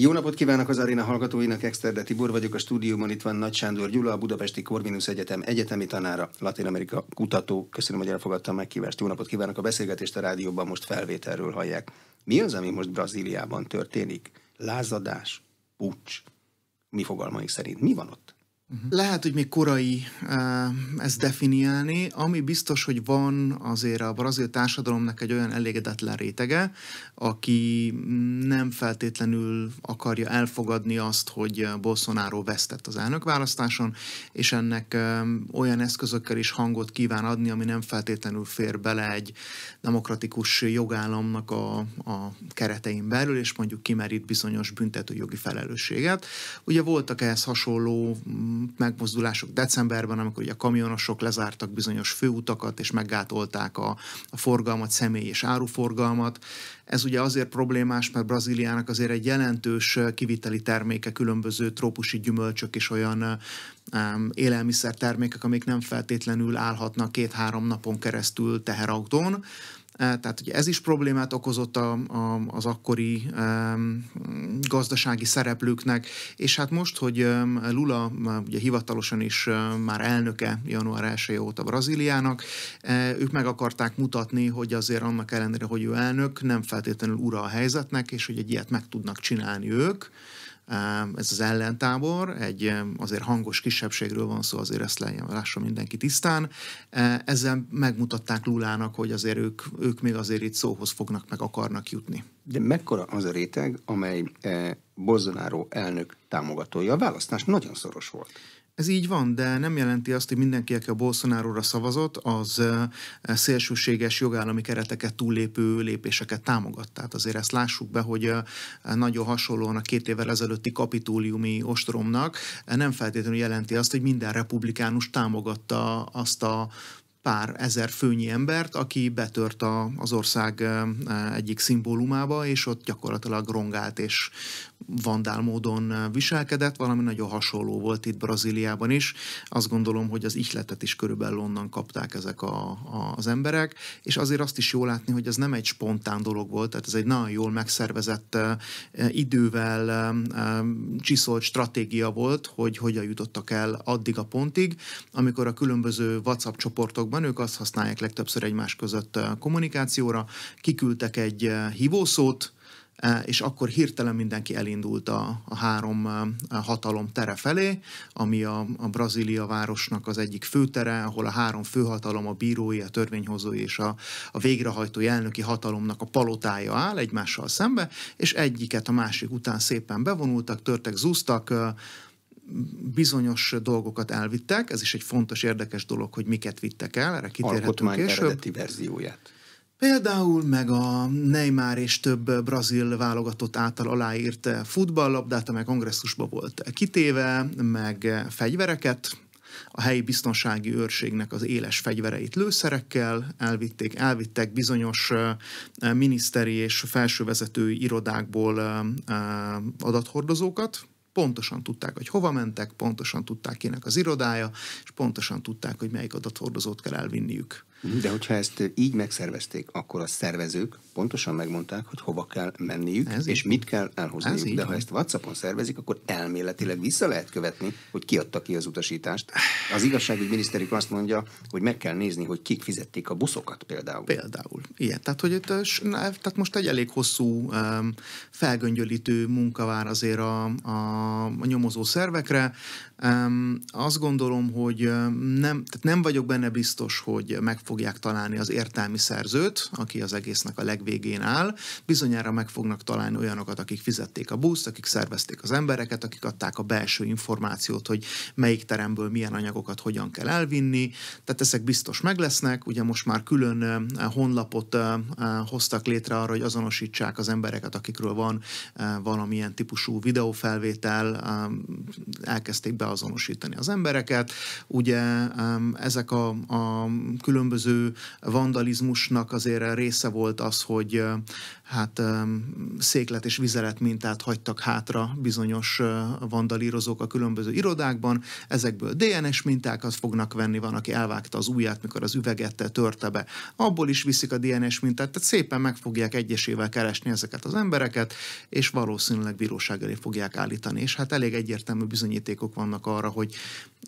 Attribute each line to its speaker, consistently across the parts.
Speaker 1: Jó napot kívánok az aréna hallgatóinak, Exterde Tibor vagyok, a stúdióban itt van Nagy Sándor Gyula, a Budapesti Corvinus Egyetem egyetemi tanára, Latin Amerika kutató. Köszönöm, hogy elfogadtam Megkívást. Jó napot kívánok, a beszélgetést a rádióban most felvételről hallják. Mi az, ami most Brazíliában történik? Lázadás, pucs, mi fogalmaik szerint? Mi van ott?
Speaker 2: Uh-huh. Lehet, hogy még korai eh, ezt definiálni, ami biztos, hogy van azért a brazil társadalomnak egy olyan elégedetlen rétege, aki nem feltétlenül akarja elfogadni azt, hogy Bolsonaro vesztett az elnökválasztáson, és ennek eh, olyan eszközökkel is hangot kíván adni, ami nem feltétlenül fér bele egy demokratikus jogállamnak a, a keretein belül, és mondjuk kimerít bizonyos büntetőjogi felelősséget. Ugye voltak ehhez hasonló mm, megmozdulások decemberben, amikor ugye a kamionosok lezártak bizonyos főutakat, és meggátolták a, a forgalmat, személy és áruforgalmat. Ez ugye azért problémás, mert Brazíliának azért egy jelentős kiviteli terméke különböző trópusi gyümölcsök és olyan um, élelmiszertermékek, amik nem feltétlenül állhatnak két-három napon keresztül teherautón. Eh, tehát ugye ez is problémát okozott a, a, az akkori um, gazdasági szereplőknek, és hát most, hogy um, Lula ugye hivatalosan is um, már elnöke január 1 óta Brazíliának, eh, ők meg akarták mutatni, hogy azért annak ellenére, hogy ő elnök, nem feltétlenül ura a helyzetnek, és hogy egy ilyet meg tudnak csinálni ők ez az ellentábor, egy azért hangos kisebbségről van szó, azért ezt lássa mindenki tisztán. E, ezzel megmutatták Lulának, hogy azért ők, ők még azért itt szóhoz fognak, meg akarnak jutni.
Speaker 1: De mekkora az a réteg, amely eh,
Speaker 2: Bolsonaro elnök támogatója? A választás nagyon szoros volt. Ez így van, de nem jelenti azt, hogy mindenki, aki a Bolsonaro-ra szavazott, az szélsőséges jogállami kereteket túllépő lépéseket támogat. Tehát azért ezt lássuk be, hogy nagyon hasonlóan a két évvel ezelőtti kapitóliumi ostromnak nem feltétlenül jelenti azt, hogy minden republikánus támogatta azt a pár ezer főnyi embert, aki betört a, az ország egyik szimbólumába, és ott gyakorlatilag rongált és vandál módon eh, viselkedett, valami nagyon hasonló volt itt Brazíliában is. Azt gondolom, hogy az ihletet is körülbelül onnan kapták ezek a, a, az emberek, és azért azt is jól látni, hogy ez nem egy spontán dolog volt, tehát ez egy nagyon jól megszervezett eh, idővel eh, csiszolt stratégia volt, hogy hogyan jutottak el addig a pontig, amikor a különböző WhatsApp csoportokban ők azt használják legtöbbször egymás között kommunikációra, kiküldtek egy hívószót, Eh, és akkor hirtelen mindenki elindult a, a három eh, hatalom tere felé, ami a, a Brazília városnak az egyik főtere, ahol a három főhatalom, a bírói, a törvényhozói és a, a végrehajtó elnöki hatalomnak a palotája áll egymással szembe, és egyiket a másik után szépen bevonultak, törtek, zúztak, eh, bizonyos dolgokat elvittek, ez is egy fontos, érdekes dolog, hogy miket vittek el, erre kitérhetünk később. Alkotmány eredeti verzióját. Például meg a Neymar és több brazil válogatott által aláírt futballlabdát, amely kongresszusba volt kitéve, meg fegyvereket, a helyi biztonsági őrségnek az éles fegyvereit lőszerekkel elvitték, elvittek bizonyos miniszteri és felsővezetői irodákból adathordozókat, pontosan tudták, hogy hova mentek, pontosan tudták, kinek az irodája, és pontosan tudták, hogy melyik adathordozót kell elvinniük. De hogyha ezt így megszervezték,
Speaker 1: akkor a szervezők pontosan megmondták, hogy hova kell menniük, Ez és így. mit kell elhozniuk. Ez De ha ezt WhatsAppon szervezik, akkor elméletileg vissza lehet követni, hogy ki adta ki az utasítást. Az igazságügyi miniszterük azt mondja, hogy meg kell nézni, hogy kik fizették a buszokat például. Például.
Speaker 2: Ilyen. Tehát, hogy itt, e- tehát most egy elég hosszú, felgöngyölítő munka vár azért a, a, a nyomozó szervekre azt gondolom, hogy nem, tehát nem vagyok benne biztos, hogy meg fogják találni az értelmi szerzőt, aki az egésznek a legvégén áll. Bizonyára meg fognak találni olyanokat, akik fizették a buszt, akik szervezték az embereket, akik adták a belső információt, hogy melyik teremből milyen anyagokat hogyan kell elvinni. Tehát ezek biztos meg lesznek. Ugye most már külön honlapot hoztak létre arra, hogy azonosítsák az embereket, akikről van valamilyen típusú videófelvétel, elkezdték be beazonosítani az embereket. Ugye ezek a, a különböző vandalizmusnak azért része volt az, hogy hát széklet és vizelet mintát hagytak hátra bizonyos vandalírozók a különböző irodákban, ezekből DNS mintákat fognak venni, van, aki elvágta az ujját, mikor az üveget törte be, abból is viszik a DNS mintát, tehát szépen meg fogják egyesével keresni ezeket az embereket, és valószínűleg bíróság elé fogják állítani, és hát elég egyértelmű bizonyítékok vannak ráhatnak arra, hogy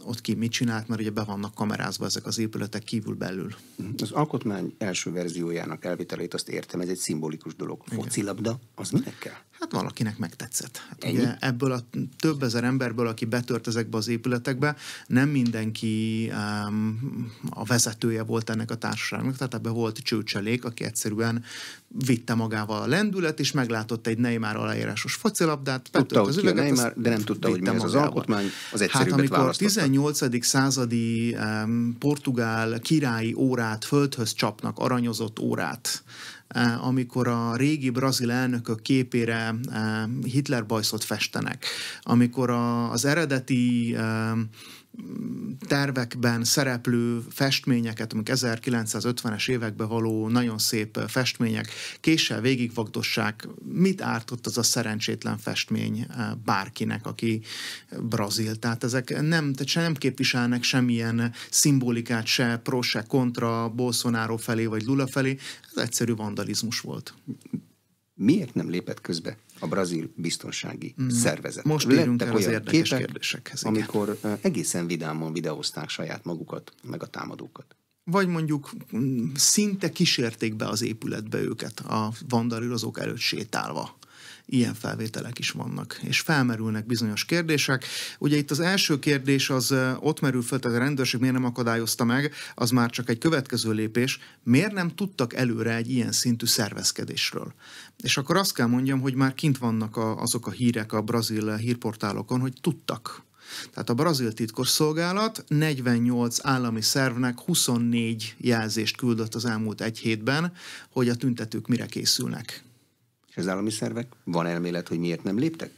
Speaker 2: ott ki mit csinált, mert ugye be vannak kamerázva ezek az épületek kívül belül. Mhm. Az alkotmány első verziójának
Speaker 1: elvitelét azt értem, ez egy szimbolikus dolog.
Speaker 2: Focilabda, az minek kell? Hát valakinek megtetszett. Hát ugye ebből a több ezer emberből, aki betört ezekbe az épületekbe, nem mindenki um, a vezetője volt ennek a társaságnak, tehát ebbe volt csőcselék, aki egyszerűen vitte magával a lendület, és meglátott egy Neymar aláírásos focilabdát, tudta, az üveget, Neymar, de nem tudta, hogy mi ez az alkotmány, az Hát amikor a 18. századi um, portugál királyi órát, földhöz csapnak, aranyozott órát, Eh, amikor a régi brazil elnökök képére eh, Hitler bajszot festenek, amikor a, az eredeti eh, tervekben szereplő festményeket, amik 1950-es évekbe való nagyon szép festmények, késsel végigvagdossák, mit ártott az a szerencsétlen festmény eh, bárkinek, aki brazil. Tehát ezek nem, tehát se nem képviselnek semmilyen szimbolikát, se pro, se kontra Bolsonaro felé vagy Lula felé, ez egyszerű vandalizmus volt
Speaker 1: miért nem lépett közbe a brazil biztonsági mm. szervezet? Most érünk el az érdekes képek, kérdésekhez. Igen. Amikor egészen vidáman videózták
Speaker 2: saját magukat, meg a támadókat vagy mondjuk mm, szinte kísérték be az épületbe őket a vandalírozók előtt sétálva ilyen felvételek is vannak, és felmerülnek bizonyos kérdések. Ugye itt az első kérdés az ott merül fel, tehát a rendőrség miért nem akadályozta meg, az már csak egy következő lépés, miért nem tudtak előre egy ilyen szintű szervezkedésről. És akkor azt kell mondjam, hogy már kint vannak a, azok a hírek a brazil hírportálokon, hogy tudtak. Tehát a brazil titkosszolgálat 48 állami szervnek 24 jelzést küldött az elmúlt egy hétben, hogy a tüntetők mire készülnek. És az állami szervek?
Speaker 1: Van elmélet, hogy miért nem léptek?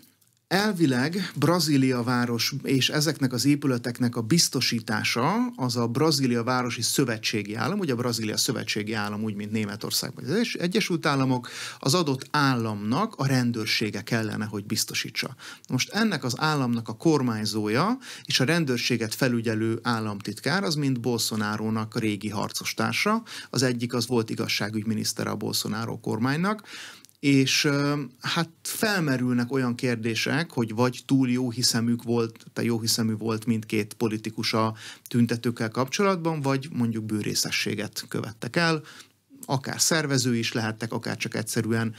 Speaker 2: Elvileg Brazília város és ezeknek az épületeknek a biztosítása az a Brazília városi szövetségi állam, ugye a Brazília szövetségi állam úgy, mint Németország vagy az Egyesült Államok, az adott államnak a rendőrsége kellene, hogy biztosítsa. Most ennek az államnak a kormányzója és a rendőrséget felügyelő államtitkár az mind bolsonaro a régi harcostársa, az egyik az volt igazságügyminisztere a Bolsonaro kormánynak, és hát felmerülnek olyan kérdések, hogy vagy túl jó hiszemük volt, te jó hiszemű volt mindkét politikus a tüntetőkkel kapcsolatban, vagy mondjuk bőrészességet követtek el, akár szervező is lehettek, akár csak egyszerűen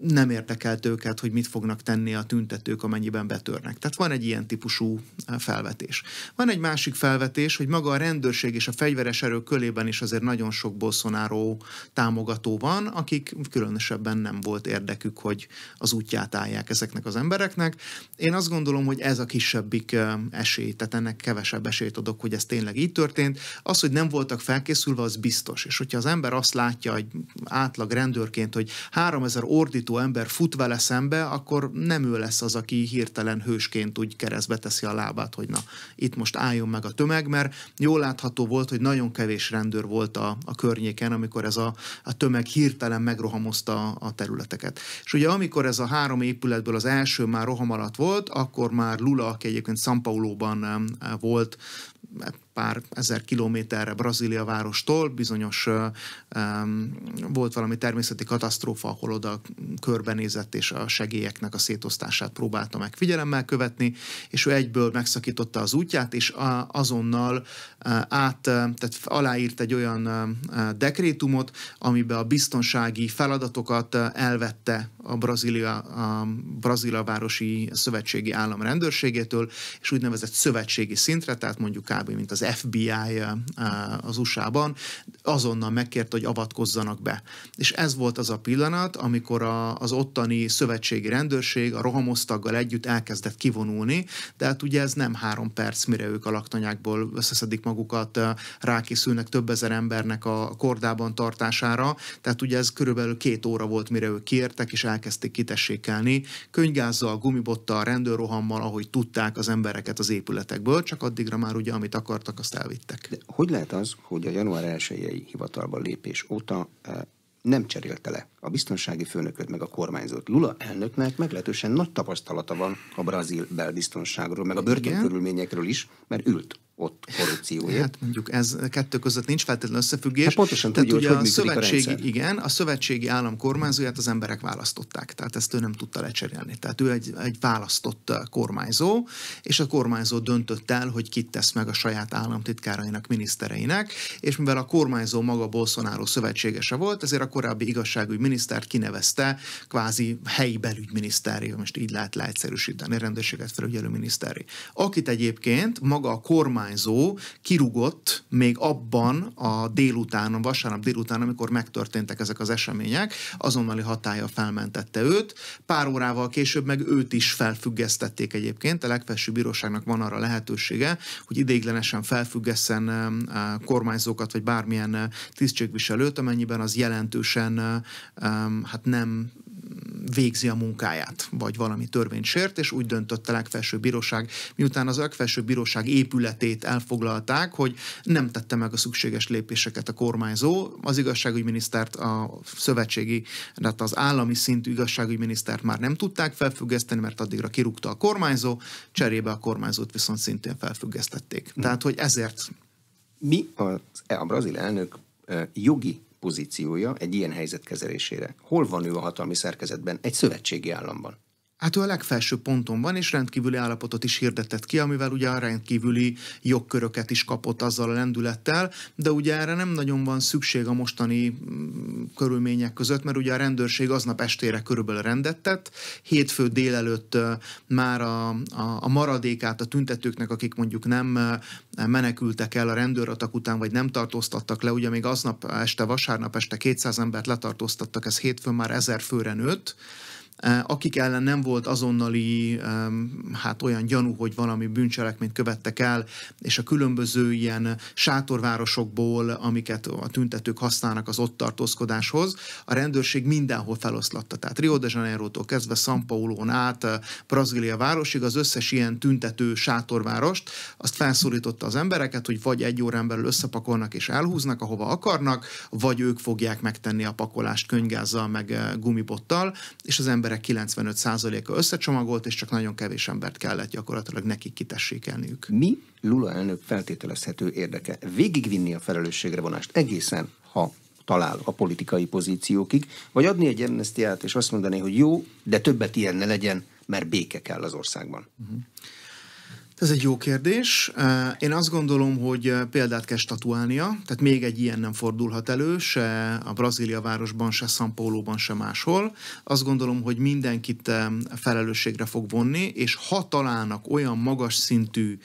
Speaker 2: nem érdekelt őket, hogy mit fognak tenni a tüntetők, amennyiben betörnek. Tehát van egy ilyen típusú felvetés. Van egy másik felvetés, hogy maga a rendőrség és a fegyveres erők körében is azért nagyon sok Bolsonaro támogató van, akik különösebben nem volt érdekük, hogy az útját állják ezeknek az embereknek. Én azt gondolom, hogy ez a kisebbik esély, tehát ennek kevesebb esélyt adok, hogy ez tényleg így történt. Az, hogy nem voltak felkészülve, az biztos. És hogyha az ember azt látja, hogy átlag rendőrként, hogy 3000 ordi hasonlító ember fut vele szembe, akkor nem ő lesz az, aki hirtelen hősként úgy keresztbe teszi a lábát, hogy na, itt most álljon meg a tömeg, mert jól látható volt, hogy nagyon kevés rendőr volt a, a környéken, amikor ez a, a tömeg hirtelen megrohamozta a területeket. És ugye amikor ez a három épületből az első már roham alatt volt, akkor már Lula, aki egyébként San Paulo-ban volt, Hát pár ezer kilométerre Brazília várostól, bizonyos um, volt valami természeti katasztrófa, ahol oda körbenézett és a segélyeknek a szétosztását próbálta meg figyelemmel követni, és ő egyből megszakította az útját, és azonnal át, tehát aláírt egy olyan dekrétumot, amiben a biztonsági feladatokat elvette a Brazília, a Brazília Városi Szövetségi Állam rendőrségétől, és úgynevezett szövetségi szintre, tehát mondjuk kb. mint az FBI az USA-ban, azonnal megkért, hogy avatkozzanak be. És ez volt az a pillanat, amikor a, az ottani szövetségi rendőrség a rohamosztaggal együtt elkezdett kivonulni, de hát ugye ez nem három perc, mire ők a laktanyákból összeszedik magukat, rákészülnek több ezer embernek a kordában tartására, tehát ugye ez körülbelül két óra volt, mire ők kiértek, és elkezdték kitessékelni könygázzal, gumibottal, rendőrrohammal, ahogy tudták az embereket az épületekből, csak addigra már ugye amit akartak, azt elvittek.
Speaker 1: De hogy lehet az, hogy a január 1 hivatalban lépés óta e, nem cserélte le a biztonsági főnököt meg a kormányzót. Lula elnöknek meglehetősen nagy tapasztalata van a brazil belbiztonságról, meg a börtönkörülményekről is, mert ült ott korrupciója.
Speaker 2: Hát mondjuk ez kettő között nincs feltétlenül összefüggés. Hát pontosan Tehát tudja, ugye hogy a szövetségi, a igen, a szövetségi állam kormányzóját az emberek választották, tehát ezt ő nem tudta lecserélni. Tehát ő egy, egy választott kormányzó, és a kormányzó döntött el, hogy kit tesz meg a saját államtitkárainak, minisztereinek, és mivel a kormányzó maga Bolsonaro szövetségese volt, ezért a korábbi igazságügy minisztert kinevezte kvázi helyi belügyminiszteri, most így lehet leegyszerűsíteni, rendőrséget felügyelő miniszteri. Akit egyébként maga a kormány kormányzó kirugott még abban a délután, a vasárnap délután, amikor megtörténtek ezek az események, azonnali hatája felmentette őt. Pár órával később meg őt is felfüggesztették egyébként. A legfelsőbb bíróságnak van arra lehetősége, hogy ideiglenesen felfüggeszen um, kormányzókat, vagy bármilyen uh, tisztségviselőt, amennyiben az jelentősen uh, um, hát nem végzi a munkáját, vagy valami törvényt sért, és úgy döntött a legfelsőbb bíróság, miután az legfelsőbb bíróság épületét elfoglalták, hogy nem tette meg a szükséges lépéseket a kormányzó, az igazságügyminisztert, a szövetségi, tehát az állami szintű igazságügyminisztert már nem tudták felfüggeszteni, mert addigra kirúgta a kormányzó, cserébe a kormányzót viszont szintén felfüggesztették. Tehát, hogy ezért
Speaker 1: mi a, e- a brazil elnök jogi pozíciója egy ilyen helyzet kezelésére? Hol van ő a hatalmi szerkezetben egy szövetségi államban?
Speaker 2: Hát ő a legfelső ponton van, és rendkívüli állapotot is hirdetett ki, amivel ugye a rendkívüli jogköröket is kapott azzal a lendülettel, de ugye erre nem nagyon van szükség a mostani mm, körülmények között, mert ugye a rendőrség aznap estére körülbelül rendet tett, hétfő délelőtt már a, a, a maradékát a tüntetőknek, akik mondjuk nem menekültek el a rendőratak után, vagy nem tartóztattak le, ugye még aznap este, vasárnap este 200 embert letartóztattak, ez hétfőn már ezer főre nőtt, akik ellen nem volt azonnali hát olyan gyanú, hogy valami bűncselekményt követtek el, és a különböző ilyen sátorvárosokból, amiket a tüntetők használnak az ott tartózkodáshoz, a rendőrség mindenhol feloszlatta. Tehát Rio de Janeiro-tól kezdve San Paulo-n át, Brazília városig az összes ilyen tüntető sátorvárost, azt felszólította az embereket, hogy vagy egy órán belül összepakolnak és elhúznak, ahova akarnak, vagy ők fogják megtenni a pakolást könygázzal, meg gumibottal, és az emberek emberek 95%-a összecsomagolt, és csak nagyon kevés embert kellett gyakorlatilag nekik kitessékelniük. Mi Lula elnök feltételezhető
Speaker 1: érdeke végigvinni a felelősségre vonást egészen, ha talál a politikai pozíciókig, vagy adni egy amnestiát és azt mondani, hogy jó, de többet ilyen ne legyen, mert béke kell az országban.
Speaker 2: Uh-huh. Ez egy jó kérdés. Én azt gondolom, hogy eh, példát kell statuálnia, tehát még egy ilyen nem fordulhat elő, se a Brazília városban, se São Paulo-ban, se máshol. Azt gondolom, hogy mindenkit eh, felelősségre fog vonni, és ha találnak olyan magas szintű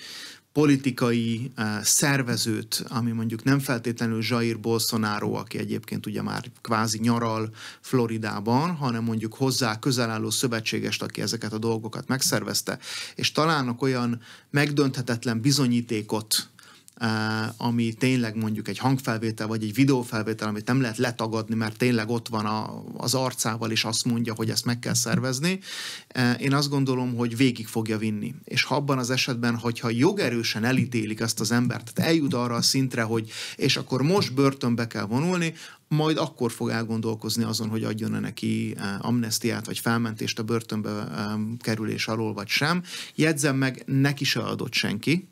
Speaker 2: politikai eh, szervezőt, ami mondjuk nem feltétlenül Jair Bolsonaro, aki egyébként ugye már kvázi nyaral Floridában, hanem mondjuk hozzá közelálló szövetségest, aki ezeket a dolgokat megszervezte, és találnak olyan megdönthetetlen bizonyítékot, Eh, ami tényleg mondjuk egy hangfelvétel vagy egy videófelvétel, amit nem lehet letagadni, mert tényleg ott van a, az arcával, és azt mondja, hogy ezt meg kell szervezni. Eh, én azt gondolom, hogy végig fogja vinni. És ha abban az esetben, hogyha jogerősen elítélik ezt az embert, tehát eljut arra a szintre, hogy és akkor most börtönbe kell vonulni, majd akkor fog elgondolkozni azon, hogy adjon -e neki eh, amnestiát, vagy felmentést a börtönbe kerülés alól, vagy sem. Jegyzem meg, neki se adott senki,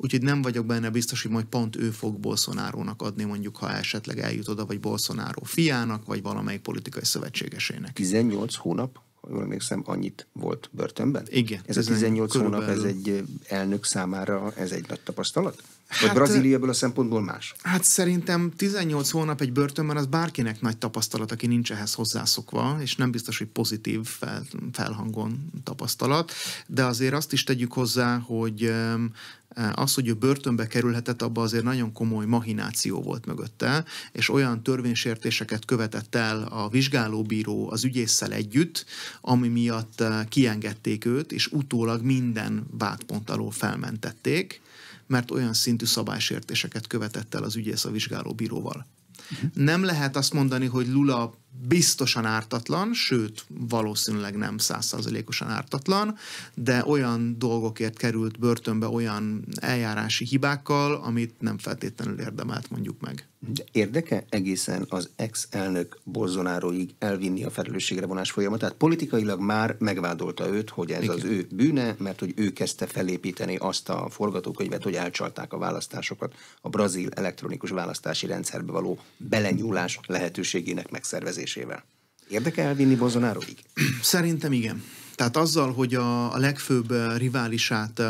Speaker 2: úgyhogy nem vagyok benne biztos, hogy majd pont ő fog Bolsonárónak adni, mondjuk, ha esetleg eljut oda, vagy Bolsonaro fiának, vagy valamelyik politikai szövetségesének. 18 hónap jól emlékszem, annyit volt
Speaker 1: börtönben? Igen. Ez a 18 hónap, ez egy elnök számára, ez egy nagy tapasztalat? Hát, Vagy Brazília ebből a szempontból más?
Speaker 2: Hát szerintem 18 hónap egy börtönben az bárkinek nagy tapasztalat, aki nincs ehhez hozzászokva, és nem biztos, hogy pozitív fel, felhangon tapasztalat, de azért azt is tegyük hozzá, hogy eh, az, hogy ő börtönbe kerülhetett, abban azért nagyon komoly mahináció volt mögötte, és olyan törvénysértéseket követett el a vizsgálóbíró az ügyésszel együtt, ami miatt eh, kiengedték őt, és utólag minden vádpont alól felmentették mert olyan szintű szabálysértéseket követett el az ügyész a vizsgálóbíróval. Mhm. Nem lehet azt mondani, hogy Lula biztosan ártatlan, sőt, valószínűleg nem százszázalékosan ártatlan, de olyan dolgokért került börtönbe olyan eljárási hibákkal, amit nem feltétlenül érdemelt mondjuk meg. De
Speaker 1: érdeke egészen az ex-elnök Bolzonáróig elvinni a felelősségre vonás folyamatát? Politikailag már megvádolta őt, hogy ez Igen. az ő bűne, mert hogy ő kezdte felépíteni azt a forgatókönyvet, hogy elcsalták a választásokat a brazil elektronikus választási rendszerbe való belenyúlás lehetőségének
Speaker 2: megszervezésére megszervezésével. Érdekel elvinni Bolsonaroig? Szerintem igen. Tehát azzal, hogy a, a legfőbb riválisát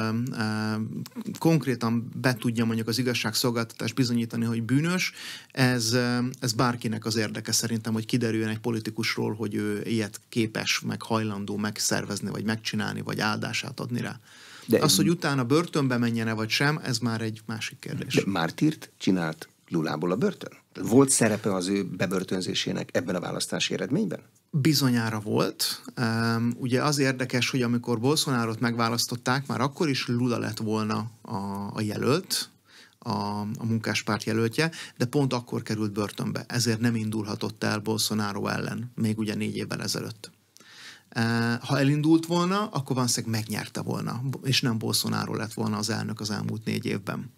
Speaker 2: konkrétan be tudja mondjuk az igazságszolgáltatás bizonyítani, hogy bűnös, ez, ez bárkinek az érdeke szerintem, hogy kiderüljön egy politikusról, hogy ő ilyet képes, meg hajlandó megszervezni, vagy megcsinálni, vagy áldását adni rá. De az, hogy utána börtönbe menjene, vagy sem, ez már egy másik kérdés.
Speaker 1: De mártírt csinált Lulából a börtön? Volt szerepe az ő bebörtönzésének ebben a választási eredményben?
Speaker 2: Bizonyára
Speaker 1: volt.
Speaker 2: Ugye az érdekes, hogy amikor bolsonaro megválasztották, már akkor is Lula lett volna a, a jelölt, a, a munkáspárt jelöltje, de pont akkor került börtönbe, ezért nem indulhatott el Bolsonaro ellen, még ugye négy évvel ezelőtt. Eh, ha elindult volna, akkor valószínűleg megnyerte volna, és nem Bolsonaro lett volna az elnök az elmúlt négy évben.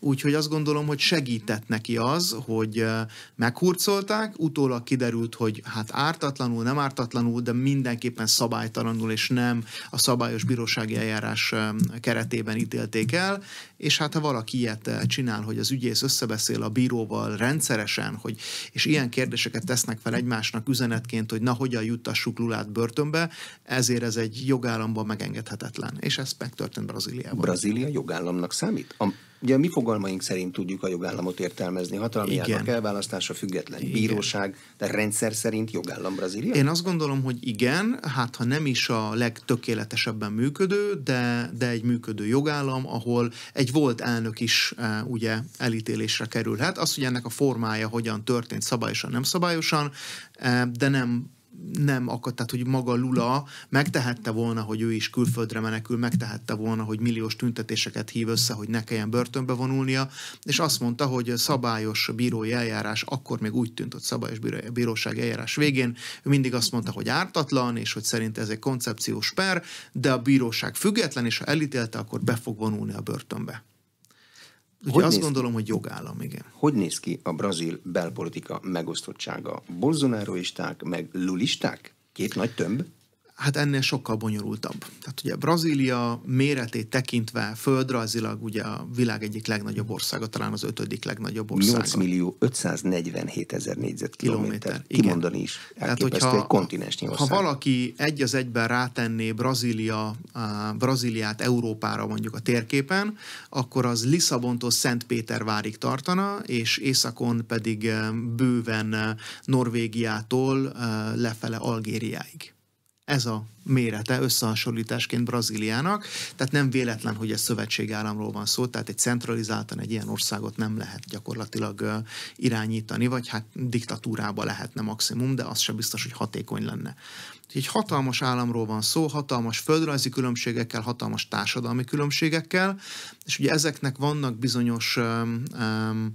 Speaker 2: Úgyhogy azt gondolom, hogy segített neki az, hogy eh, meghurcolták, utólag kiderült, hogy hát ártatlanul, nem ártatlanul, de mindenképpen szabálytalanul és nem a szabályos bírósági eljárás eh, keretében ítélték el, és hát ha valaki ilyet csinál, hogy az ügyész összebeszél a bíróval rendszeresen, hogy és ilyen kérdéseket tesznek fel egymásnak üzenetként, hogy na hogyan juttassuk Lulát börtönbe, kezébe, ezért ez egy jogállamban megengedhetetlen. És ez megtörtént Brazíliában. Brazília jogállamnak számít? A, ugye a mi
Speaker 1: fogalmaink szerint tudjuk a jogállamot értelmezni. Hatalmi járnak elválasztása, független igen. bíróság, de rendszer szerint jogállam Brazília? Én
Speaker 2: azt gondolom, hogy igen, hát ha nem is a legtökéletesebben működő, de, de egy működő jogállam, ahol egy volt elnök is e, ugye elítélésre kerülhet. Az, hogy ennek a formája hogyan történt szabályosan, nem szabályosan, e, de nem nem akadt, tehát hogy maga Lula megtehette volna, hogy ő is külföldre menekül, megtehette volna, hogy milliós tüntetéseket hív össze, hogy ne kelljen börtönbe vonulnia, és azt mondta, hogy szabályos bírói eljárás, akkor még úgy tűnt, hogy szabályos bíróság eljárás végén, ő mindig azt mondta, hogy ártatlan, és hogy szerint ez egy koncepciós per, de a bíróság független, és ha elítélte, akkor be fog vonulni a börtönbe
Speaker 1: hogy azt néz, gondolom,
Speaker 2: hogy jogállam, igen.
Speaker 1: Hogy néz ki a brazil belpolitika megosztottsága?
Speaker 2: Bolsonaroisták meg lulisták? Két nagy tömb? Hát ennél sokkal bonyolultabb. Tehát ugye Brazília méretét tekintve földrajzilag ugye a világ egyik legnagyobb országa, talán az ötödik legnagyobb országa. 8
Speaker 1: millió 547 ezer négyzetkilométer. Kimondani is Tehát, hogyha, egy kontinensnyi ország. Ha
Speaker 2: valaki egy az egyben rátenné Brazília, a Brazíliát Európára mondjuk a térképen, akkor az Lisszabontól Szentpétervárig tartana, és északon pedig bőven Norvégiától lefele Algériáig. Ez a mérete összehasonlításként Brazíliának, tehát nem véletlen, hogy ez szövetségállamról van szó, tehát egy centralizáltan egy ilyen országot nem lehet gyakorlatilag irányítani, vagy hát diktatúrába lehetne maximum, de az sem biztos, hogy hatékony lenne. Egy hatalmas államról van szó, hatalmas földrajzi különbségekkel, hatalmas társadalmi különbségekkel, és ugye ezeknek vannak bizonyos, um, um,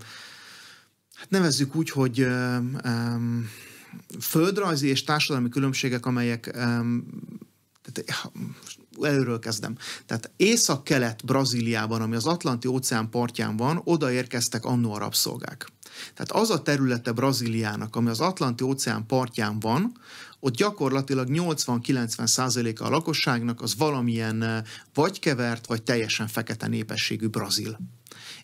Speaker 2: hát nevezzük úgy, hogy um, földrajzi és társadalmi különbségek, amelyek eh, előről kezdem. Tehát észak-kelet Brazíliában, ami az Atlanti óceán partján van, érkeztek annó a rabszolgák. Tehát az a területe Brazíliának, ami az Atlanti óceán partján van, ott gyakorlatilag 80-90 százaléka a lakosságnak az valamilyen eh, vagy kevert, vagy teljesen fekete népességű brazil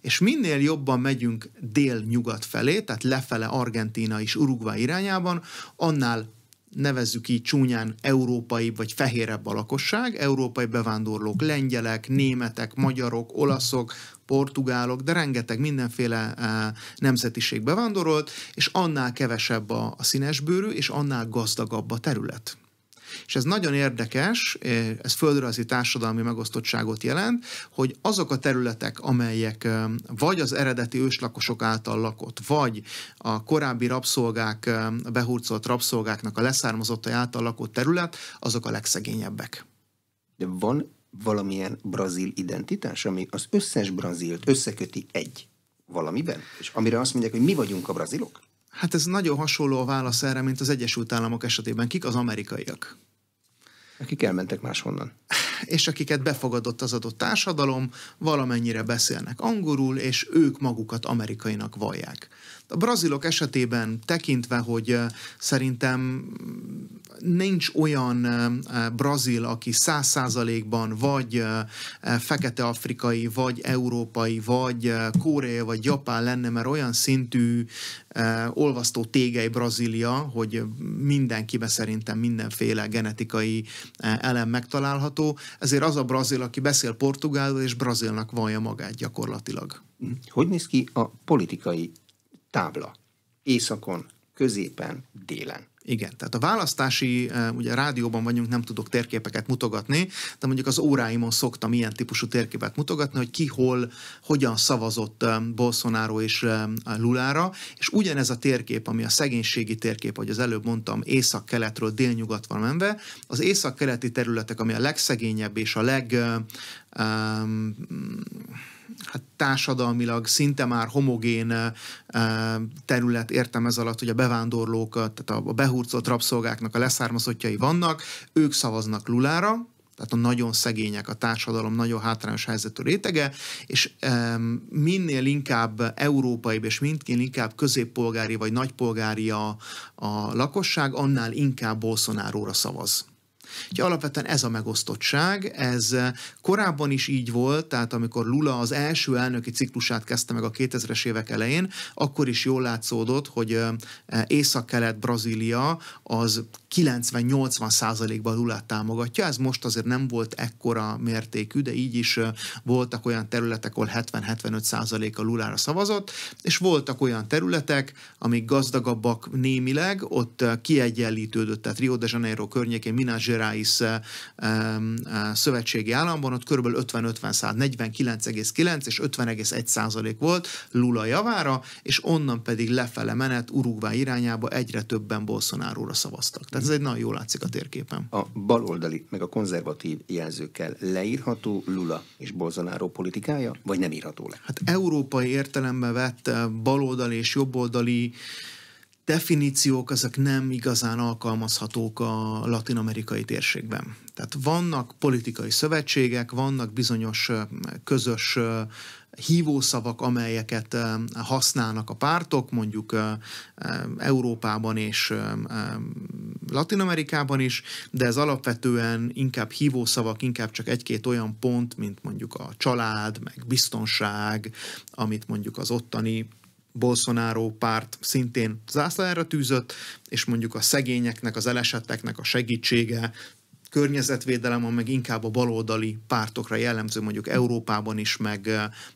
Speaker 2: és minél jobban megyünk dél-nyugat felé, tehát lefele Argentína és Uruguay irányában, annál nevezzük így csúnyán európai vagy fehérebb a lakosság, európai bevándorlók, lengyelek, németek, magyarok, olaszok, portugálok, de rengeteg mindenféle eh, nemzetiség bevándorolt, és annál kevesebb a, a színesbőrű, és annál gazdagabb a terület. És ez nagyon érdekes, eh, ez földrajzi társadalmi megosztottságot jelent, hogy azok a területek, amelyek eh, vagy az eredeti őslakosok által lakott, vagy a korábbi rabszolgák, eh, behurcolt rabszolgáknak a leszármazottai által lakott terület, azok a legszegényebbek.
Speaker 1: De van valamilyen brazil identitás, ami az összes brazilt összeköti egy valamiben? És amire azt mondják, hogy mi vagyunk a brazilok?
Speaker 2: Hát ez nagyon hasonló a válasz erre, mint az Egyesült Államok esetében. Kik az amerikaiak? akik elmentek máshonnan. És akiket befogadott az adott társadalom, valamennyire beszélnek angolul, és ők magukat amerikainak vallják. A brazilok esetében tekintve, hogy szerintem nincs olyan brazil, aki száz százalékban vagy fekete-afrikai, vagy európai, vagy koreai, vagy japán lenne, mert olyan szintű olvasztó tégei Brazília, hogy mindenkibe szerintem mindenféle genetikai elem megtalálható, ezért az a brazil, aki beszél portugálul, és brazilnak vallja magát gyakorlatilag. Hogy néz ki a politikai tábla. Északon, középen, délen. Igen, tehát a választási, eh, ugye a rádióban vagyunk, nem tudok térképeket mutogatni, de mondjuk az óráimon szoktam ilyen típusú térképet mutogatni, hogy ki hol, hogyan szavazott eh, Bolsonaro és eh, Lulára, és ugyanez a térkép, ami a szegénységi térkép, ahogy az előbb mondtam, észak-keletről délnyugat van menve, az észak-keleti területek, ami a legszegényebb és a leg... Um, hát társadalmilag szinte már homogén eh, eh, terület értem ez alatt, hogy a bevándorlók, tehát a behurcolt rabszolgáknak a leszármazottjai vannak, ők szavaznak Lulára, tehát a nagyon szegények, a társadalom nagyon hátrányos helyzetű rétege, és minél inkább európai és minél inkább középpolgári vagy nagypolgári a, a lakosság, annál inkább Bolsonaro-ra szavaz. Úgyhogy alapvetően ez a megosztottság, ez eh, korábban is így volt, tehát amikor Lula az első elnöki ciklusát kezdte meg a 2000-es évek elején, akkor is jól látszódott, hogy eh, eh, Észak-Kelet-Brazília az 90-80 százalékban Lulát támogatja. Ez most azért nem volt ekkora mértékű, de így is voltak olyan területek, ahol 70-75 százalék a Lulára szavazott, és voltak olyan területek, amik gazdagabbak némileg, ott kiegyenlítődött, tehát Rio de Janeiro környékén, Minas Gerais szövetségi államban, ott kb. 50-50 49,9 és 50,1 százalék volt Lula javára, és onnan pedig lefele menet Uruguay irányába egyre többen Bolsonaro-ra szavaztak. Tehát ez egy nagyon jól látszik a térképen.
Speaker 1: A baloldali, meg a konzervatív jelzőkkel leírható Lula és Bolsonaro politikája, vagy nem írható le? Hát
Speaker 2: európai értelemben vett eh, baloldali és jobboldali definíciók ezek nem igazán alkalmazhatók a latin-amerikai térségben. Tehát vannak politikai szövetségek, vannak bizonyos eh, közös eh, hívószavak, amelyeket használnak a pártok, mondjuk Európában és Latin Amerikában is, de ez alapvetően inkább hívószavak, inkább csak egy-két olyan pont, mint mondjuk a család, meg biztonság, amit mondjuk az ottani Bolsonaro párt szintén zászlájára tűzött, és mondjuk a szegényeknek, az elesetteknek a segítsége, környezetvédelem, ami meg inkább a baloldali pártokra jellemző, mondjuk Európában is, meg,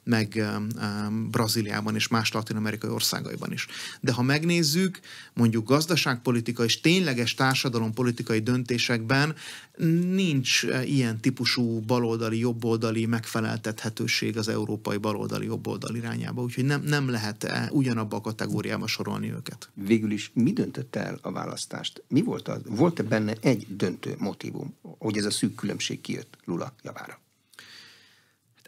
Speaker 2: meg Brazíliában és más latin-amerikai országaiban is. De ha megnézzük, mondjuk gazdaságpolitika és tényleges társadalompolitikai döntésekben nincs eh, ilyen típusú baloldali, jobboldali megfeleltethetőség az európai baloldali, jobboldali irányába, úgyhogy nem, nem lehet eh, ugyanabba a kategóriába sorolni őket.
Speaker 1: Végül is mi döntött el a választást? Mi volt az? Volt-e benne egy döntő motivum, hogy ez a szűk különbség kijött Lula javára?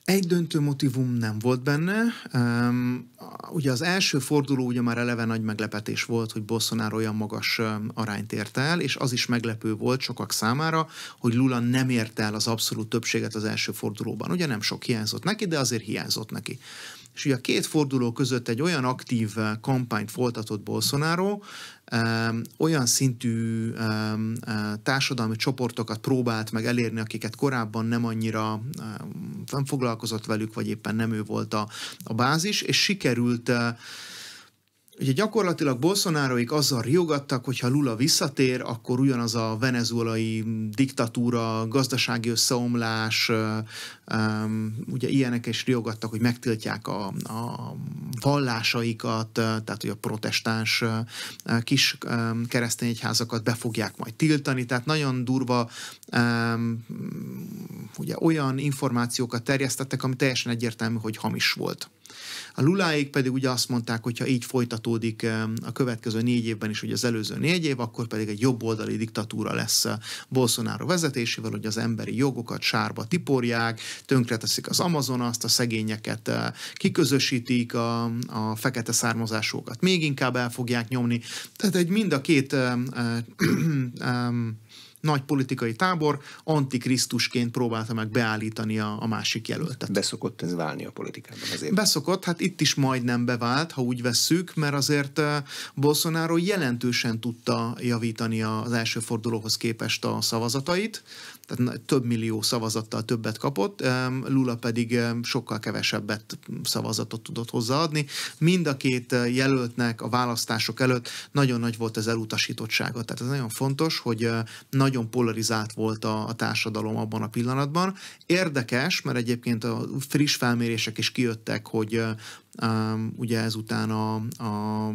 Speaker 2: Egy döntő motivum nem volt benne. Um, ugye az első forduló ugye már eleve nagy meglepetés volt, hogy Bolsonaro olyan magas arányt ért el, és az is meglepő volt sokak számára, hogy Lula nem ért el az abszolút többséget az első fordulóban. Ugye nem sok hiányzott neki, de azért hiányzott neki és ugye a két forduló között egy olyan aktív eh, kampányt folytatott Bolsonaro, olyan szintű eh, társadalmi csoportokat próbált meg elérni, akiket korábban nem annyira nem foglalkozott velük, vagy éppen nem ő volt a, a bázis, és sikerült eh, Ugye gyakorlatilag Bolsonaroik azzal riogattak, hogy ha Lula visszatér, akkor ugyanaz a venezuelai diktatúra, gazdasági összeomlás, ugye ilyenek is riogattak, hogy megtiltják a, a vallásaikat, tehát hogy a protestáns kis keresztény egyházakat be fogják majd tiltani, tehát nagyon durva ugye olyan információkat terjesztettek, ami teljesen egyértelmű, hogy hamis volt. A luláik pedig ugye azt mondták, hogy ha így folytatódik eh, a következő négy évben is, hogy az előző négy év, akkor pedig egy jobboldali diktatúra lesz eh, Bolsonaro vezetésével, hogy az emberi jogokat sárba tiporják, tönkreteszik az Amazonaszt, a szegényeket eh, kiközösítik, a, a fekete származásokat még inkább el fogják nyomni. Tehát egy mind a két nagy politikai tábor antikrisztusként próbálta meg beállítani a, a másik jelöltet. Beszokott ez válni a politikában azért? Beszokott, hát itt is majdnem bevált, ha úgy vesszük, mert azért Bolsonaro jelentősen tudta javítani az első fordulóhoz képest a szavazatait, tehát több millió szavazattal többet kapott, Lula pedig sokkal kevesebbet szavazatot tudott hozzáadni. Mind a két eh, jelöltnek a választások előtt nagyon nagy volt az elutasítottsága, tehát ez nagyon fontos, hogy eh, nagyon polarizált volt a, a társadalom abban a pillanatban. Érdekes, mert egyébként a friss felmérések is kijöttek, hogy eh, ugye ezután a, a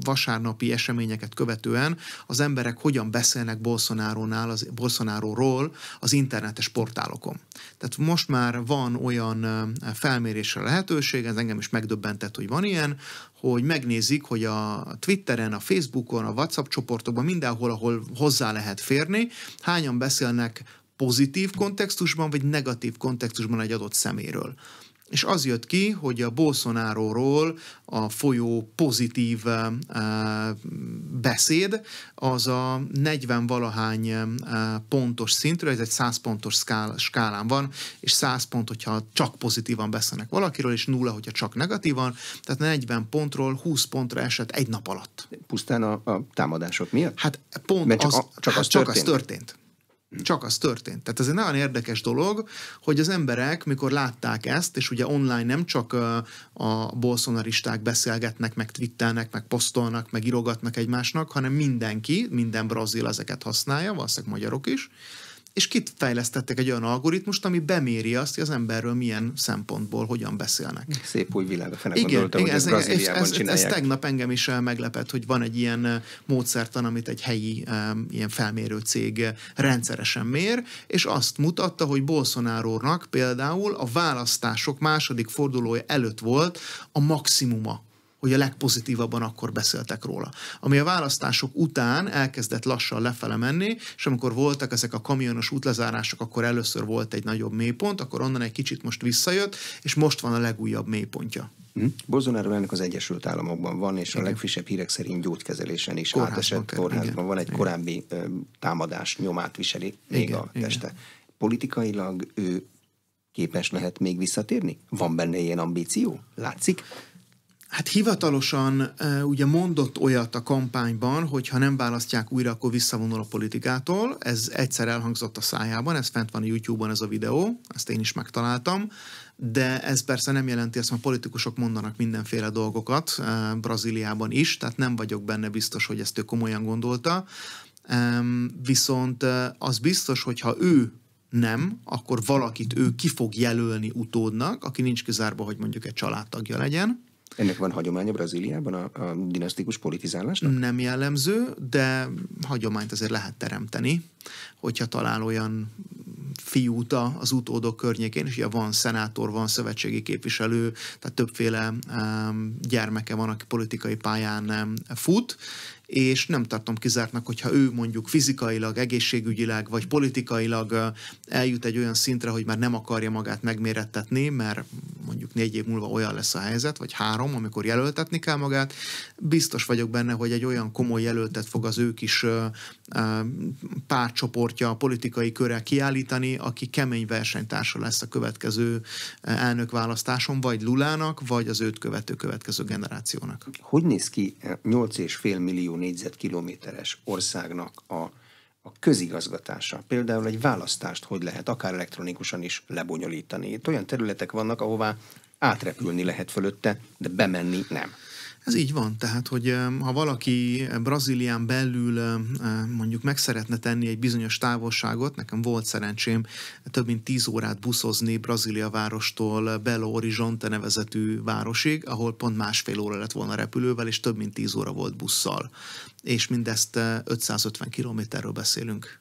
Speaker 2: vasárnapi eseményeket követően az emberek hogyan beszélnek Bolsonaro-nál, az, Bolsonaro-ról az internetes portálokon. Tehát most már van olyan felmérésre lehetőség, ez engem is megdöbbentett, hogy van ilyen, hogy megnézik, hogy a Twitteren, a Facebookon, a WhatsApp csoportokban, mindenhol, ahol hozzá lehet férni, hányan beszélnek pozitív kontextusban, vagy negatív kontextusban egy adott szeméről és az jött ki, hogy a bolsonaro a folyó pozitív eh, beszéd, az a 40 valahány eh, pontos szintről, ez egy 100 pontos skálán van, és 100 pont, hogyha csak pozitívan beszélnek valakiről, és nulla, hogyha csak negatívan, tehát 40 pontról 20 pontra esett egy nap alatt. Pusztán a, a támadások miatt? Hát pont Mert csak, az, a, csak, hát az, csak történt. az történt. Csak az történt. Tehát ez egy nagyon érdekes dolog, hogy az emberek, mikor látták ezt, és ugye online nem csak a bolszonaristák beszélgetnek, meg twittelnek, meg posztolnak, meg irogatnak egymásnak, hanem mindenki, minden brazil ezeket használja, valószínűleg magyarok is, és fejlesztettek egy olyan algoritmust, ami beméri azt, hogy az emberről milyen szempontból hogyan beszélnek.
Speaker 1: Szép új világ, a igen, gondoltam, igen, hogy ez, ez, ez, ez, tegnap
Speaker 2: engem is eh, meglepett, hogy van egy ilyen eh, módszertan, amit egy helyi um, ilyen felmérő cég eh, rendszeresen mér, és azt mutatta, hogy bolsonaro például a választások második fordulója előtt volt a maximuma hogy a legpozitívabban akkor beszéltek róla. Ami a választások után elkezdett lassan lefele menni, és amikor voltak ezek a kamionos útlezárások, akkor először volt egy nagyobb mélypont, akkor onnan egy kicsit most visszajött, és most van a legújabb mélypontja. Hmm.
Speaker 1: Bolsonaro elnök az Egyesült Államokban van, és igen. a legfrissebb hírek szerint gyógykezelésen is kórházban átesett kórházban. Igen. Van egy igen. korábbi ö, támadás nyomát viseli még igen. a teste. Igen. Politikailag ő képes lehet még visszatérni? Van benne ilyen ambíció?
Speaker 2: Látszik? Hát hivatalosan ugye mondott olyat a kampányban, hogy ha nem választják újra, akkor visszavonul a politikától. Ez egyszer elhangzott a szájában, ez fent van a YouTube-on ez a videó, ezt én is megtaláltam, de ez persze nem jelenti azt, hogy politikusok mondanak mindenféle dolgokat Brazíliában is, tehát nem vagyok benne biztos, hogy ezt ő komolyan gondolta. Viszont az biztos, hogy ha ő nem, akkor valakit ő ki fog jelölni utódnak, aki nincs kizárva, hogy mondjuk egy családtagja legyen ennek van hagyománya Brazíliában a, a dinasztikus politizálásnak? Nem jellemző, de hagyományt azért lehet teremteni, hogyha talál olyan fiúta az utódok környékén, és ugye van szenátor, van szövetségi képviselő, tehát többféle gyermeke van, aki politikai pályán fut, és nem tartom kizártnak, hogyha ő mondjuk fizikailag, egészségügyileg vagy politikailag eljut egy olyan szintre, hogy már nem akarja magát megmérettetni, mert mondjuk négy év múlva olyan lesz a helyzet, vagy három, amikor jelöltetni kell magát, biztos vagyok benne, hogy egy olyan komoly jelöltet fog az ők is pártcsoportja, politikai köre kiállítani, aki kemény versenytársa lesz a következő elnökválasztáson, vagy Lulának, vagy az őt követő következő generációnak.
Speaker 1: Hogy néz ki 8,5 millió négyzetkilométeres országnak a, a közigazgatása. Például egy választást hogy lehet akár elektronikusan is lebonyolítani. Itt olyan területek vannak, ahová átrepülni lehet fölötte, de bemenni nem.
Speaker 2: Ez így van, tehát, hogy ha valaki Brazílián belül mondjuk meg szeretne tenni egy bizonyos távolságot, nekem volt szerencsém több mint 10 órát buszozni Brazília várostól Belo Horizonte nevezetű városig, ahol pont másfél óra lett volna repülővel, és több mint 10 óra volt busszal. És mindezt 550 kilométerről beszélünk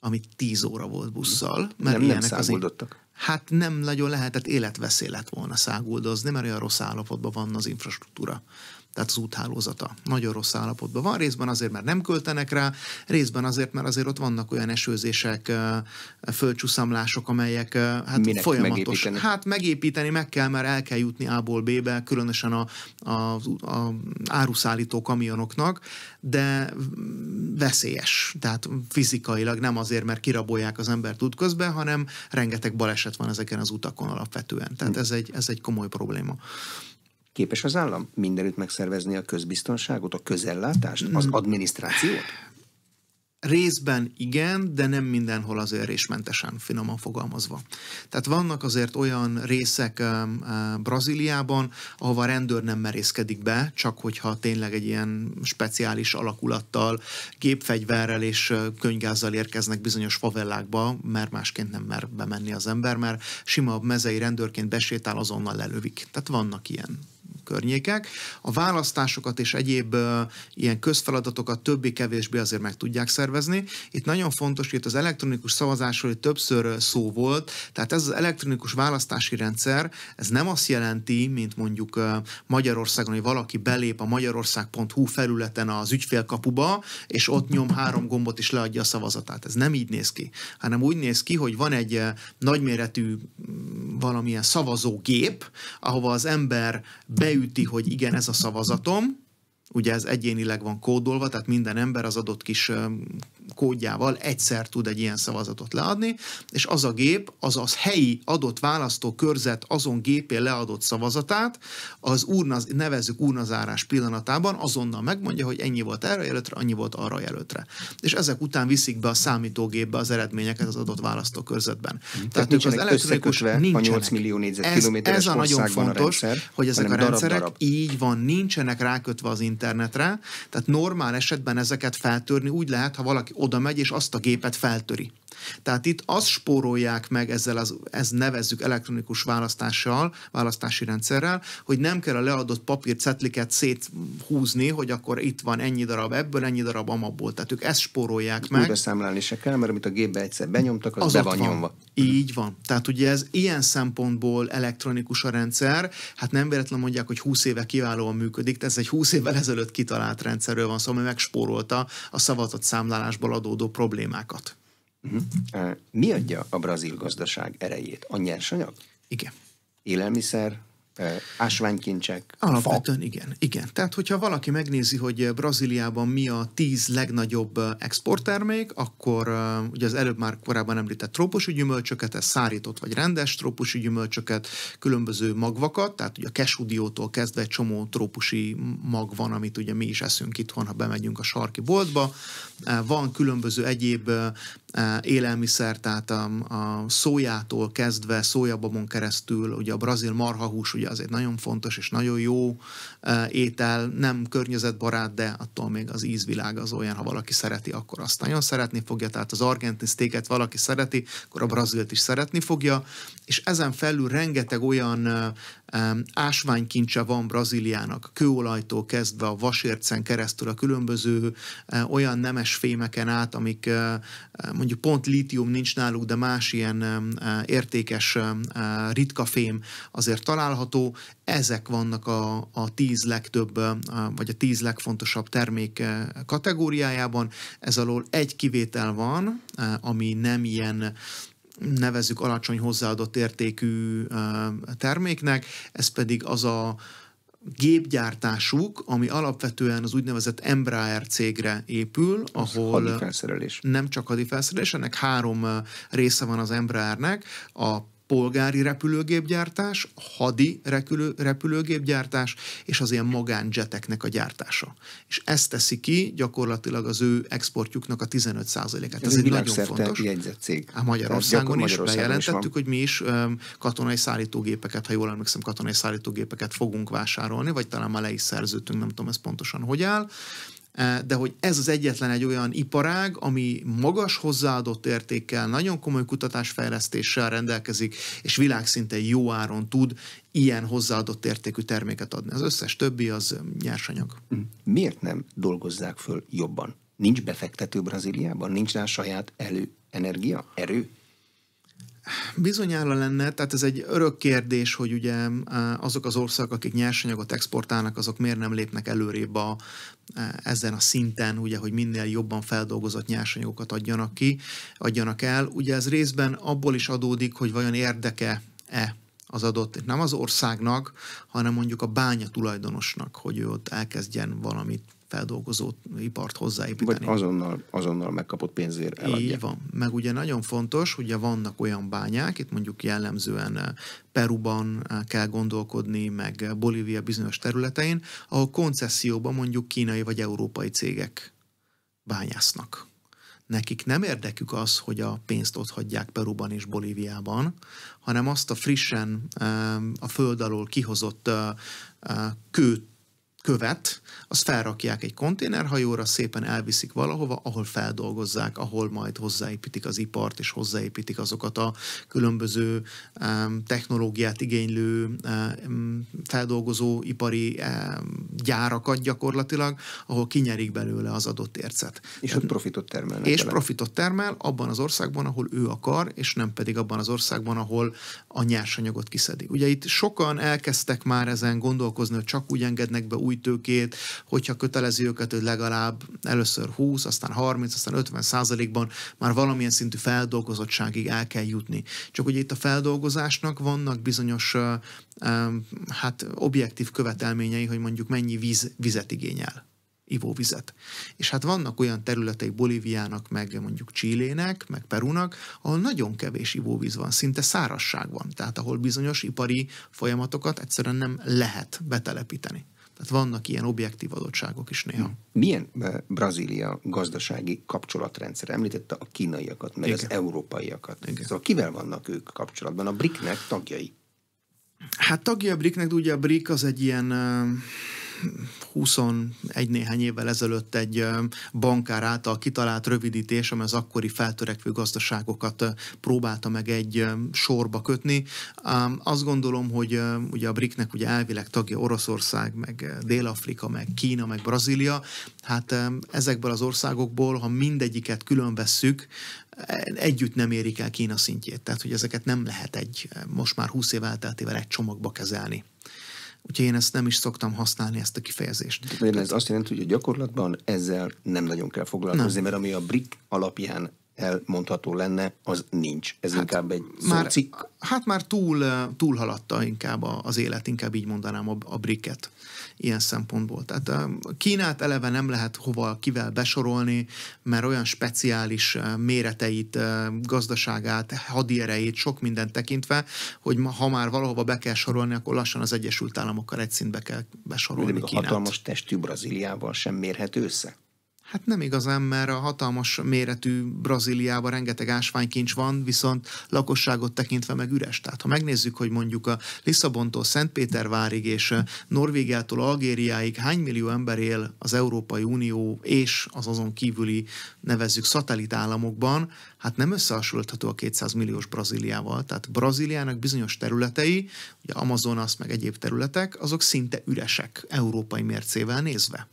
Speaker 2: ami 10 óra volt busszal. Mhm. Mert nem, nem számoldattak hát nem nagyon lehetett életveszély lett volna száguldozni, mert olyan rossz állapotban van az infrastruktúra tehát az úthálózata nagyon rossz állapotban van, részben azért, mert nem költenek rá, részben azért, mert azért ott vannak olyan esőzések, földcsúszamlások, amelyek hát Minek folyamatos. Megépíteni? Hát megépíteni meg kell, mert el kell jutni A-ból B-be, különösen a, a, a áruszállító kamionoknak, de veszélyes, tehát fizikailag nem azért, mert kirabolják az embert útközben, hanem rengeteg baleset van ezeken az utakon alapvetően. Tehát ez egy, ez egy komoly probléma.
Speaker 1: Képes az állam mindenütt megszervezni a közbiztonságot, a közellátást, az mm. adminisztrációt?
Speaker 2: Részben igen, de nem mindenhol azért résmentesen, finoman fogalmazva. Tehát vannak azért olyan részek Brazíliában, ahova a rendőr nem merészkedik be, csak hogyha tényleg egy ilyen speciális alakulattal, gépfegyverrel és könygázzal érkeznek bizonyos favellákba, mert másként nem mer bemenni az ember, mert sima mezei rendőrként besétál, azonnal lelövik. Tehát vannak ilyen környékek. A választásokat és egyéb ilyen közfeladatokat többé-kevésbé azért meg tudják szervezni. Itt nagyon fontos, hogy itt az elektronikus szavazásról itt többször szó volt, tehát ez az elektronikus választási rendszer, ez nem azt jelenti, mint mondjuk Magyarországon, hogy valaki belép a magyarország.hu felületen az ügyfélkapuba, és ott nyom három gombot és leadja a szavazatát. Ez nem így néz ki, hanem úgy néz ki, hogy van egy nagyméretű valamilyen szavazógép, ahova az ember beül beüti, hogy igen, ez a szavazatom, ugye ez egyénileg van kódolva, tehát minden ember az adott kis kódjával egyszer tud egy ilyen szavazatot leadni, és az a gép, az az helyi adott választó körzet azon gépén leadott szavazatát, az urna, nevezzük urnazárás pillanatában azonnal megmondja, hogy ennyi volt erre jelöltre, annyi volt arra jelöltre. És ezek után viszik be a számítógépbe az eredményeket az adott választókörzetben. Mhm. Tehát, Tehát az elektronikus a 8 millió négyzetkilométeres ez, ez a nagyon fontos, a rendszer, hogy ezek a rendszerek darab, darab. így van, nincsenek rákötve az internetre, tehát normál esetben ezeket feltörni úgy lehet, ha valaki oda megy és azt a gépet feltöri. Tehát itt azt spórolják meg ezzel, az, ez nevezzük elektronikus választással, választási rendszerrel, hogy nem kell a leadott papír cetliket széthúzni, hogy akkor itt van ennyi darab ebből, ennyi darab amabból. Tehát ők ezt spórolják Úgy meg. Újra számlálni se kell, mert amit a gépbe egyszer benyomtak, az, az be van, nyomva. Így van. Tehát ugye ez ilyen szempontból elektronikus a rendszer. Hát nem véletlen mondják, hogy 20 éve kiválóan működik, de ez egy 20 évvel ezelőtt kitalált rendszerről van szó, ami megspórolta a szavazat számlálásból adódó problémákat.
Speaker 1: Mhm. Mi adja a brazil gazdaság erejét? A nyersanyag? Igen. Élelmiszer, ásványkincsek,
Speaker 2: Alapvetően fa. igen, igen. Tehát, hogyha valaki megnézi, hogy Brazíliában mi a tíz legnagyobb exporttermék, akkor ugye az előbb már korábban említett trópusi gyümölcsöket, ez szárított vagy rendes trópusi gyümölcsöket, különböző magvakat, tehát ugye a kesudiótól kezdve egy csomó trópusi mag van, amit ugye mi is eszünk itthon, ha bemegyünk a sarki boltba. Van különböző egyéb Eh, élelmiszer, tehát a, a szójától kezdve, szójababon keresztül, ugye a brazil marhahús ugye azért nagyon fontos és nagyon jó eh, étel, nem környezetbarát, de attól még az ízvilág az olyan, ha valaki szereti, akkor azt nagyon szeretni fogja, tehát az argentin sztéket valaki szereti, akkor a brazilt is szeretni fogja, és ezen felül rengeteg olyan eh, ásványkincse van Brazíliának, kőolajtól kezdve a vasércen keresztül a különböző e, olyan nemes fémeken át, amik e, e, mondjuk pont lítium nincs náluk, de más ilyen értékes ritka fém azért található. Ezek vannak a, a tíz legtöbb, vagy a tíz legfontosabb termék kategóriájában. Ez alól egy kivétel van, ami nem ilyen nevezzük alacsony hozzáadott értékű terméknek, ez pedig az a gépgyártásuk, ami alapvetően az úgynevezett Embraer cégre épül, ahol nem csak hadifelszerelés, ennek három része van az Embraernek, a polgári repülőgépgyártás, hadi repülő, repülőgépgyártás, és az ilyen magánjeteknek a gyártása. És ezt teszi ki gyakorlatilag az ő exportjuknak a 15%-át. Ez, ez egy nagyon fontos.
Speaker 1: jegyzett cég. Hát a Magyarországon is bejelentettük, is
Speaker 2: hogy mi is katonai szállítógépeket, ha jól emlékszem, katonai szállítógépeket fogunk vásárolni, vagy talán már le is szerződtünk, nem tudom ez pontosan hogy áll de hogy ez az egyetlen egy olyan iparág, ami magas hozzáadott értékkel, nagyon komoly kutatásfejlesztéssel rendelkezik, és világszinten jó áron tud ilyen hozzáadott értékű terméket adni. Az összes többi az nyersanyag. Hm.
Speaker 1: Miért nem dolgozzák föl jobban? Nincs befektető Brazíliában? Nincs rá saját elő, energia, erő?
Speaker 2: Bizonyára lenne, tehát ez egy örök kérdés, hogy ugye e, azok az országok, akik nyersanyagot exportálnak, azok miért nem lépnek előrébb a, e, ezen a szinten, ugye, hogy minél jobban feldolgozott nyersanyagokat adjanak ki, adjanak el. Ugye ez részben abból is adódik, hogy vajon érdeke-e az adott, nem az országnak, hanem mondjuk a bánya tulajdonosnak, hogy ő ott elkezdjen valamit feldolgozó ipart hozzáépíteni. Vagy
Speaker 1: azonnal, azonnal
Speaker 2: megkapott pénzért eladja. Így van. Meg ugye nagyon fontos, ugye vannak olyan bányák, itt mondjuk jellemzően eh, Peruban eh, kell gondolkodni, meg eh, Bolívia bizonyos területein, ahol koncesszióban mondjuk kínai vagy európai cégek bányásznak. Nekik nem érdekük az, hogy a pénzt ott hagyják Peruban és Bolíviában, hanem azt a frissen a föld alól kihozott kőt követ, azt felrakják egy konténerhajóra, szépen elviszik valahova, ahol feldolgozzák, ahol majd hozzáépítik az ipart, és hozzáépítik azokat a különböző um, technológiát igénylő um, feldolgozó ipari um, gyárakat gyakorlatilag, ahol kinyerik belőle az adott ércet. És ott profitot termel. És vele. profitot termel abban az országban, ahol ő akar, és nem pedig abban az országban, ahol a nyersanyagot kiszedi. Ugye itt sokan elkezdtek már ezen gondolkozni, hogy csak úgy engednek be új gyűjtőkét, hogyha kötelezi őket, hogy legalább először 20, aztán 30, aztán 50 százalékban már valamilyen szintű feldolgozottságig el kell jutni. Csak ugye itt a feldolgozásnak vannak bizonyos hát objektív követelményei, hogy mondjuk mennyi víz, vizet igényel ivóvizet. És hát vannak olyan területei Bolíviának, meg mondjuk Csillének, meg Perúnak, ahol nagyon kevés ivóvíz van, szinte szárazság van, tehát ahol bizonyos ipari folyamatokat egyszerűen nem lehet betelepíteni. Tehát vannak ilyen objektív adottságok is néha.
Speaker 1: Milyen eh, Brazília gazdasági kapcsolatrendszer? Említette a kínaiakat, meg Igen. az európaiakat. Igen. Szóval kivel vannak ők kapcsolatban? A BRIC-nek tagjai?
Speaker 2: Hát tagja a BRIC-nek, de ugye a BRIC az egy ilyen eh, 21 néhány évvel ezelőtt egy bankár által kitalált rövidítés, amely az akkori feltörekvő gazdaságokat próbálta meg egy sorba kötni. Azt gondolom, hogy ugye a BRIC-nek ugye elvileg tagja Oroszország, meg Dél-Afrika, meg Kína, meg Brazília. Hát ezekből az országokból, ha mindegyiket külön vesszük, e, együtt nem érik el Kína szintjét. Tehát, hogy ezeket nem lehet egy most már 20 év elteltével egy csomagba kezelni. Úgyhogy én ezt nem is szoktam használni, ezt a kifejezést.
Speaker 1: ez azt jelenti, hogy a gyakorlatban ezzel nem nagyon kell foglalkozni, nem. mert ami a BRIC alapján elmondható lenne, az nincs. Ez hát inkább egy már, cikk.
Speaker 2: Hát már túl, túl haladta inkább az élet, inkább így mondanám a, a briket ilyen szempontból. Tehát Kínát eleve nem lehet hova, kivel besorolni, mert olyan speciális méreteit, gazdaságát, hadierejét, sok mindent tekintve, hogy ha már valahova be kell sorolni, akkor lassan az Egyesült Államokkal egy szintbe kell
Speaker 1: besorolni De Kínát. a hatalmas testű Brazíliával sem mérhető össze?
Speaker 2: Hát nem igazán, mert a hatalmas méretű Brazíliában rengeteg ásványkincs van, viszont lakosságot tekintve meg üres. Tehát ha megnézzük, hogy mondjuk a Lisszabontól Szentpétervárig és Norvégiától Algériáig hány millió ember él az Európai Unió és az azon kívüli nevezzük szatellitállamokban, hát nem összehasonlítható a 200 milliós Brazíliával. Tehát Brazíliának bizonyos területei, ugye Amazonas meg egyéb területek, azok szinte üresek európai mércével nézve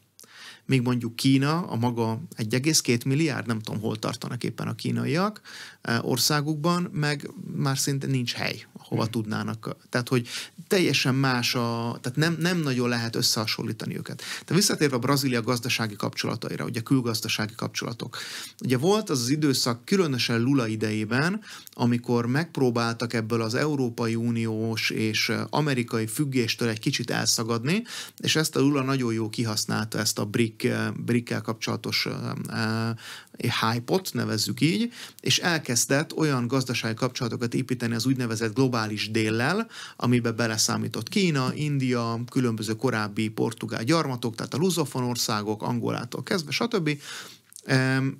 Speaker 2: míg mondjuk Kína a maga 1,2 milliárd, nem tudom hol tartanak éppen a kínaiak eh, országukban, meg már szinte nincs hely, hova hmm. tudnának. Tehát, hogy teljesen más a, tehát nem, nem nagyon lehet összehasonlítani őket. De visszatérve a Brazília gazdasági kapcsolataira, ugye külgazdasági kapcsolatok. Ugye volt az az időszak, különösen Lula idejében, amikor megpróbáltak ebből az Európai Uniós és amerikai függéstől egy kicsit elszagadni, és ezt a Lula nagyon jó kihasználta ezt a BRIC brick, eh, brikkel kapcsolatos eh, eh, hype-ot, nevezzük így, és elkezdett olyan gazdasági kapcsolatokat építeni az úgynevezett globális déllel, amiben beleszámított Kína, India, különböző korábbi portugál gyarmatok, tehát a luzofon országok, Angolától kezdve, stb.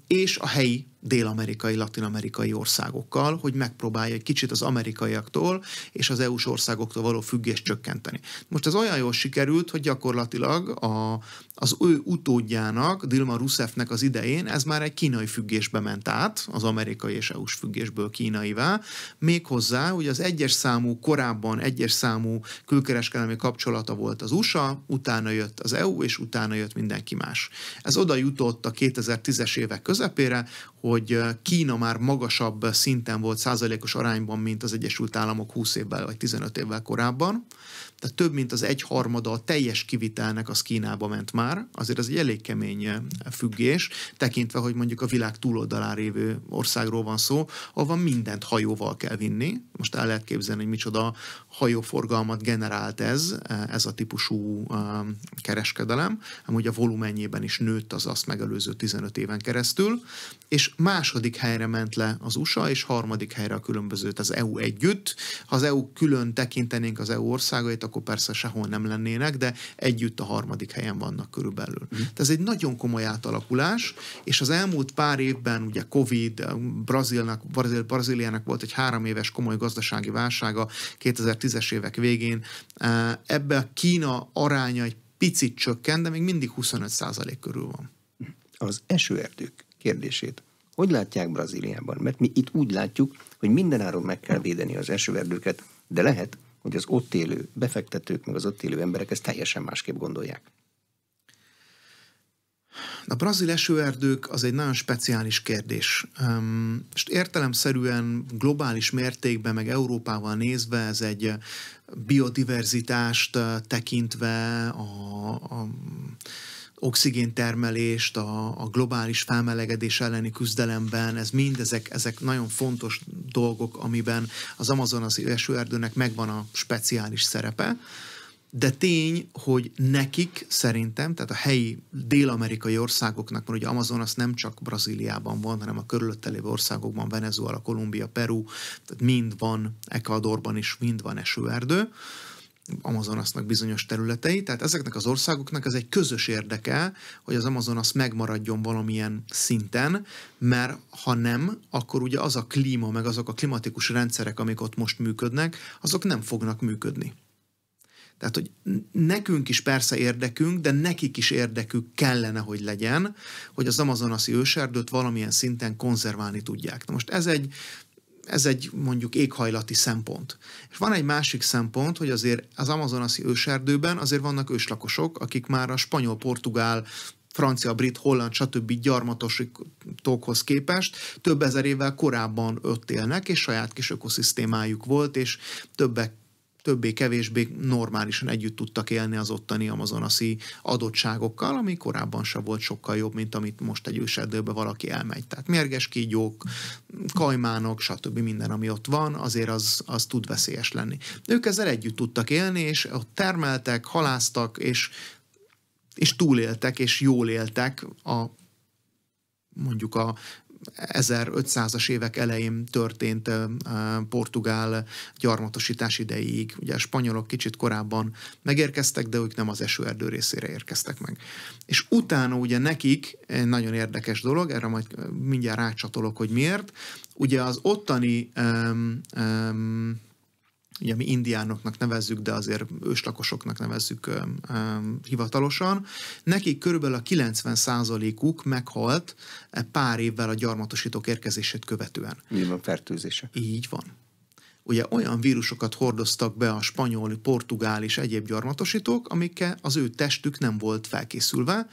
Speaker 2: És a helyi dél-amerikai, latin-amerikai országokkal, hogy megpróbálja egy kicsit az amerikaiaktól és az EU-s országoktól való függést csökkenteni. Most ez olyan jól sikerült, hogy gyakorlatilag a, az ő utódjának, Dilma Rousseffnek az idején ez már egy kínai függésbe ment át, az amerikai és EU-s függésből kínaivá, méghozzá, hogy az egyes számú, korábban egyes számú külkereskedelmi kapcsolata volt az USA, utána jött az EU, és utána jött mindenki más. Ez oda jutott a 2010-es évek közepére, hogy hogy Kína már magasabb szinten volt százalékos arányban, mint az Egyesült Államok 20 évvel vagy 15 évvel korábban. Tehát több mint az egyharmada a teljes kivitelnek az Kínába ment már. Azért az egy elég kemény függés, tekintve, hogy mondjuk a világ túloldalán lévő országról van szó, ahol mindent hajóval kell vinni. Most el lehet képzelni, hogy micsoda hajóforgalmat generált ez, e, ez a típusú e, kereskedelem, amúgy a volumenjében is nőtt az azt megelőző 15 éven keresztül, és második helyre ment le az USA, és harmadik helyre a különbözőt az EU együtt. Ha az EU külön tekintenénk az EU országait, akkor persze sehol nem lennének, de együtt a harmadik helyen vannak körülbelül. Mm. Tehát ez egy nagyon komoly átalakulás, és az elmúlt pár évben ugye Covid, Brazíliának volt egy három éves komoly gazdasági válsága, 2000 2010-es évek végén eh, ebbe a Kína aránya egy picit csökken, de még mindig 25% körül van. Az esőerdők
Speaker 1: kérdését hogy látják Brazíliában? Mert mi itt úgy látjuk, hogy mindenáron meg kell védeni az esőerdőket, de lehet, hogy az ott élő befektetők, meg az ott élő emberek ezt teljesen másképp gondolják.
Speaker 2: A brazil esőerdők az egy nagyon speciális kérdés. És értelemszerűen globális mértékben, meg Európával nézve ez egy biodiverzitást tekintve a, a oxigéntermelést, a, a globális felmelegedés elleni küzdelemben, ez mind ezek, ezek nagyon fontos dolgok, amiben az amazonasi esőerdőnek megvan a speciális szerepe de tény, hogy nekik szerintem, tehát a helyi dél-amerikai országoknak, mert ugye Amazonas nem csak Brazíliában van, hanem a körülötte lévő országokban, Venezuela, Kolumbia, Peru, tehát mind van, Ecuadorban is mind van esőerdő, Amazonasnak bizonyos területei, tehát ezeknek az országoknak ez egy közös érdeke, hogy az Amazonas megmaradjon valamilyen szinten, mert ha nem, akkor ugye az a klíma, meg azok a klimatikus rendszerek, amik ott most működnek, azok nem fognak működni. Tehát, hogy nekünk is persze érdekünk, de nekik is érdekük kellene, hogy legyen, hogy az amazonasi őserdőt valamilyen szinten konzerválni tudják. Na most ez egy, ez egy mondjuk éghajlati szempont. És van egy másik szempont, hogy azért az amazonasi őserdőben azért vannak őslakosok, akik már a spanyol, portugál, francia, brit, holland, stb. gyarmatosítókhoz képest több ezer évvel korábban ott élnek, és saját kis ökoszisztémájuk volt, és többek többé-kevésbé normálisan együtt tudtak élni az ottani amazonasi adottságokkal, ami korábban sem volt sokkal jobb, mint amit most egy őserdőbe valaki elmegy. Tehát mérges kígyók, kajmánok, stb. minden, ami ott van, azért az, az tud veszélyes lenni. Ők ezzel együtt tudtak élni, és ott termeltek, haláztak, és és túléltek, és jól éltek a mondjuk a 1500-as évek elején történt portugál gyarmatosítás ideig. Ugye a spanyolok kicsit korábban megérkeztek, de ők nem az esőerdő részére érkeztek meg. És utána ugye nekik nagyon érdekes dolog, erre majd mindjárt rácsatolok, hogy miért, ugye az ottani um, um, ugye mi indiánoknak nevezzük, de azért őslakosoknak nevezzük ö, ö, hivatalosan, nekik körülbelül a 90%-uk meghalt e pár évvel a gyarmatosítók érkezését követően.
Speaker 1: Nyilván fertőzése.
Speaker 2: Így van ugye olyan vírusokat hordoztak be a spanyol, portugál és egyéb gyarmatosítók, amikkel az ő testük nem volt felkészülve,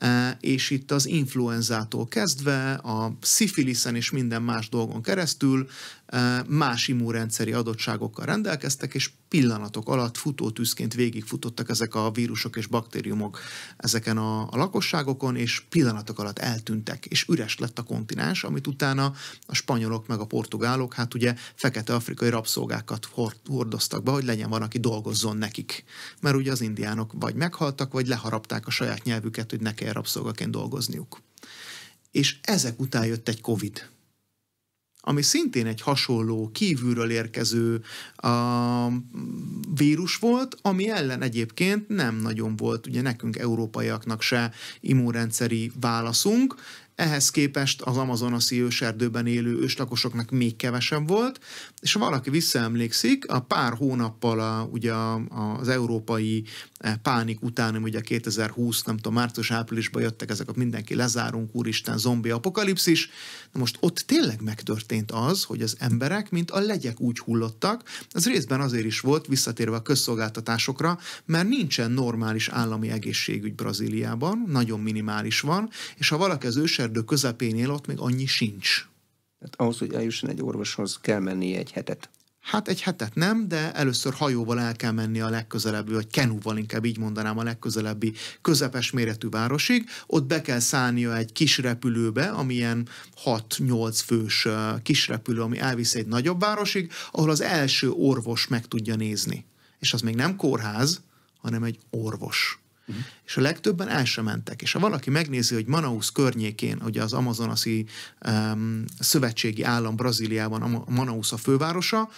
Speaker 2: E, és itt az influenzától kezdve, a szifiliszen és minden más dolgon keresztül e, más immunrendszeri adottságokkal rendelkeztek, és pillanatok alatt futótűzként végigfutottak ezek a vírusok és baktériumok ezeken a, a lakosságokon, és pillanatok alatt eltűntek, és üres lett a kontinens, amit utána a spanyolok meg a portugálok, hát ugye fekete afrikai rabszolgákat hordoztak be, hogy legyen van, aki dolgozzon nekik. Mert ugye az indiánok vagy meghaltak, vagy leharapták a saját nyelvüket, hogy ne kell rabszolgaként dolgozniuk. És ezek után jött egy Covid, ami szintén egy hasonló, kívülről érkező a vírus volt, ami ellen egyébként nem nagyon volt ugye nekünk európaiaknak se immunrendszeri válaszunk, ehhez képest az amazonaszi őserdőben élő őslakosoknak még kevesebb volt, és ha valaki visszaemlékszik, a pár hónappal a, ugye az európai eh, pánik után, ugye 2020, nem tudom, március-áprilisban jöttek ezek a mindenki lezárunk, úristen, zombi apokalipszis, Na most ott tényleg megtörtént az, hogy az emberek, mint a legyek úgy hullottak, ez részben azért is volt, visszatérve a közszolgáltatásokra, mert nincsen normális állami egészségügy Brazíliában, nagyon minimális van, és ha valaki az őserdő közepén él, ott még annyi sincs. Tehát ahhoz, hogy eljusson egy orvoshoz, kell menni egy hetet. Hát egy hetet nem, de először hajóval el kell menni a legközelebbi, vagy kenúval inkább így mondanám a legközelebbi közepes méretű városig. Ott be kell szállnia egy kis repülőbe, amilyen 6-8 fős kis repülő, ami elvisz egy nagyobb városig, ahol az első orvos meg tudja nézni. És az még nem kórház, hanem egy orvos. Uh-huh. És a legtöbben el sem mentek. És ha valaki megnézi, hogy Manaus környékén, ugye az amazonasi um, szövetségi állam Brazíliában, a Manaus a fővárosa,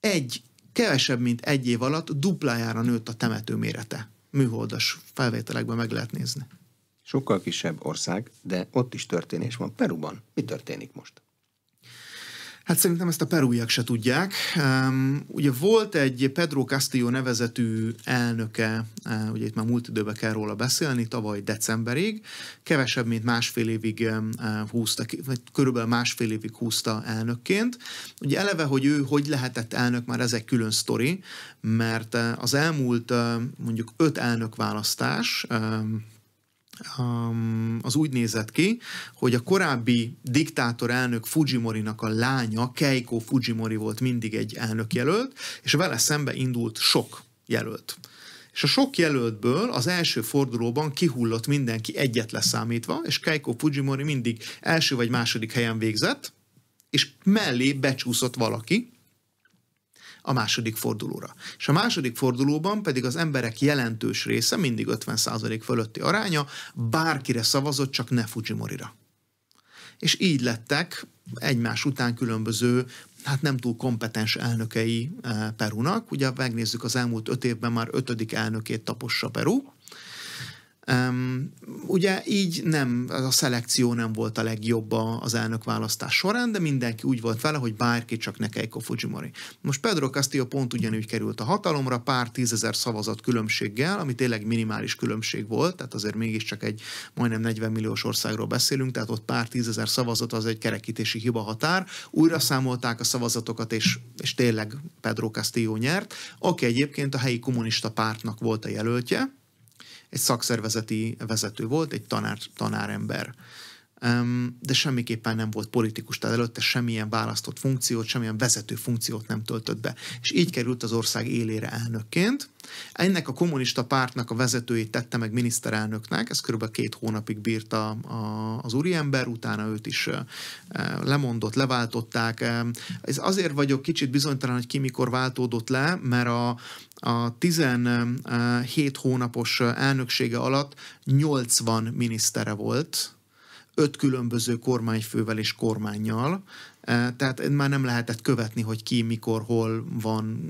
Speaker 2: egy kevesebb, mint egy év alatt duplájára nőtt a temető mérete. Műholdas felvételekben meg lehet nézni.
Speaker 1: Sokkal kisebb ország, de ott is történés van.
Speaker 2: Peruban mi történik most? Hát szerintem ezt a perújak se tudják. Um, ugye volt egy Pedro Castillo nevezetű elnöke, uh, ugye itt már múlt időben kell róla beszélni, tavaly decemberig, kevesebb, mint másfél évig uh, húzta, vagy körülbelül másfél évig húzta elnökként. Ugye eleve, hogy ő hogy lehetett elnök, már ez egy külön sztori, mert e, az elmúlt uh, mondjuk öt elnökválasztás, um, az úgy nézett ki, hogy a korábbi diktátor elnök nak a lánya, Keiko Fujimori volt mindig egy jelölt, és vele szembe indult sok jelölt. És a sok jelöltből az első fordulóban kihullott mindenki egyet leszámítva, és Keiko Fujimori mindig első vagy második helyen végzett, és mellé becsúszott valaki, a második fordulóra. És a második fordulóban pedig az emberek jelentős része, mindig 50% fölötti aránya, bárkire szavazott, csak ne Fujimori-ra. És így lettek egymás után különböző hát nem túl kompetens elnökei eh, Perúnak. Ugye megnézzük az elmúlt öt évben már ötödik elnökét tapossa perú. Um, ugye így nem, az a szelekció nem volt a legjobb az elnök választás során, de mindenki úgy volt vele, hogy bárki csak ne Keiko Fujimori. Most Pedro Castillo pont ugyanúgy került a hatalomra, pár tízezer szavazat különbséggel, ami tényleg minimális különbség volt, tehát azért mégiscsak egy majdnem 40 milliós országról beszélünk, tehát ott pár tízezer szavazat az egy kerekítési hiba határ. Újra számolták a szavazatokat, és, és tényleg Pedro Castillo nyert, aki egyébként a helyi kommunista pártnak volt a jelöltje, egy szakszervezeti vezető volt, egy tanár, tanárember de semmiképpen nem volt politikus, tehát előtte semmilyen választott funkciót, semmilyen vezető funkciót nem töltött be. És így került az ország élére elnökként. Ennek a kommunista pártnak a vezetőjét tette meg miniszterelnöknek, ez körülbelül két hónapig bírta az úriember, utána őt is lemondott, leváltották. Ez azért vagyok kicsit bizonytalan, hogy ki mikor váltódott le, mert a, a 17 hónapos elnöksége alatt 80 minisztere volt öt különböző kormányfővel és kormányjal, tehát már nem lehetett követni, hogy ki, mikor, hol van,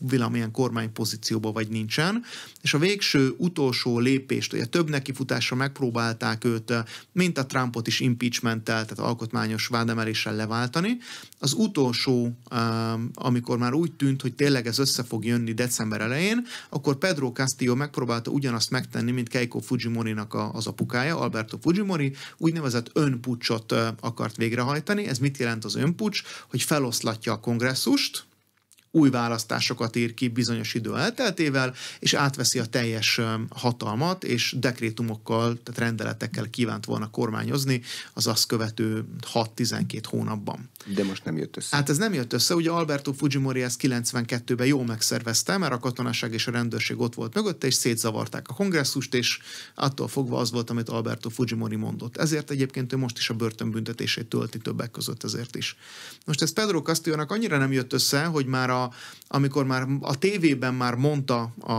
Speaker 2: valamilyen kormánypozícióban vagy nincsen, és a végső utolsó lépést, ugye több nekifutásra megpróbálták őt, mint a Trumpot is impeachmenttel, tehát alkotmányos vádemeléssel leváltani, az utolsó, amikor már úgy tűnt, hogy tényleg ez össze fog jönni december elején, akkor Pedro Castillo megpróbálta ugyanazt megtenni, mint Keiko Fujimori-nak az apukája, Alberto Fujimori, úgynevezett önpucsot akart végrehajtani. Ez mit jelent az önpucs, hogy feloszlatja a kongresszust, új választásokat ír ki bizonyos idő elteltével, és átveszi a teljes hatalmat, és dekrétumokkal, tehát rendeletekkel kívánt volna kormányozni az azt követő 6-12 hónapban. De most nem jött össze. Hát ez nem jött össze, ugye Alberto Fujimori ezt 92-ben jól megszervezte, mert a katonaság és a rendőrség ott volt mögötte, és szétzavarták a kongresszust, és attól fogva az volt, amit Alberto Fujimori mondott. Ezért egyébként ő most is a börtönbüntetését tölti többek között ezért is. Most ez Pedro Castillo-nak annyira nem jött össze, hogy már a amikor már a tévében már mondta a,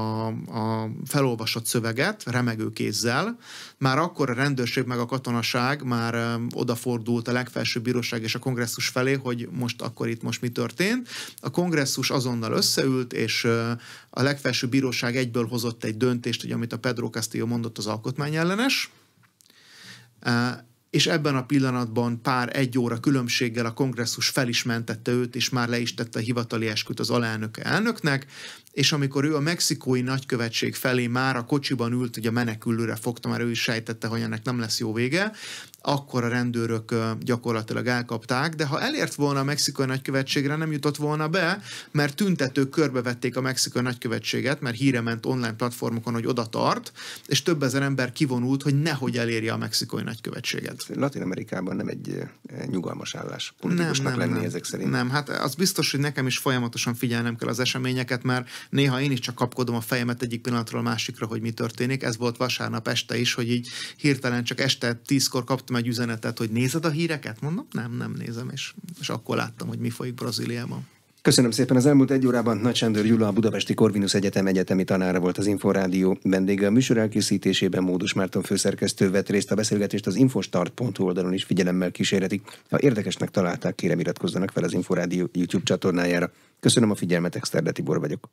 Speaker 2: a felolvasott szöveget remegő kézzel, már akkor a rendőrség meg a katonaság már um, odafordult a legfelsőbb bíróság és a kongresszus felé, hogy most akkor itt most mi történt. A kongresszus azonnal összeült, és uh, a legfelsőbb bíróság egyből hozott egy döntést, hogy amit a Pedro Castillo mondott, az alkotmány ellenes uh, és ebben a pillanatban pár egy óra különbséggel a kongresszus fel is mentette őt, és már le is tette a hivatali esküt az alelnöke elnöknek, és amikor ő a mexikói nagykövetség felé már a kocsiban ült, ugye menekülőre fogta, már ő is sejtette, hogy ennek nem lesz jó vége, akkor a rendőrök gyakorlatilag elkapták, de ha elért volna a mexikai nagykövetségre, nem jutott volna be, mert tüntetők körbevették a mexikai nagykövetséget, mert híre ment online platformokon, hogy oda tart, és több ezer ember kivonult, hogy nehogy elérje a mexikai nagykövetséget. Latin Amerikában nem egy nyugalmas állás politikusnak nem, nem, lenni nem, ezek szerint. Nem, hát az biztos, hogy nekem is folyamatosan figyelnem kell az eseményeket, mert Néha én is csak kapkodom a fejemet egyik pillanatról a másikra, hogy mi történik. Ez volt vasárnap este is, hogy így hirtelen csak este tízkor kaptam egy üzenetet, hogy nézed a híreket? Mondom, nem, nem nézem, és, és akkor láttam, hogy mi folyik Brazíliában.
Speaker 1: Köszönöm szépen. Az elmúlt egy órában Nagy Sándor Gyula, a Budapesti Korvinusz Egyetem egyetemi tanára volt az Inforádió vendége. A műsor elkészítésében Módos Márton főszerkesztő vett részt a beszélgetést az infostart.hu oldalon is figyelemmel kísérhetik. Ha érdekesnek találták, kérem iratkozzanak fel az Inforádió YouTube csatornájára. Köszönöm a figyelmet, Exterde Tibor vagyok.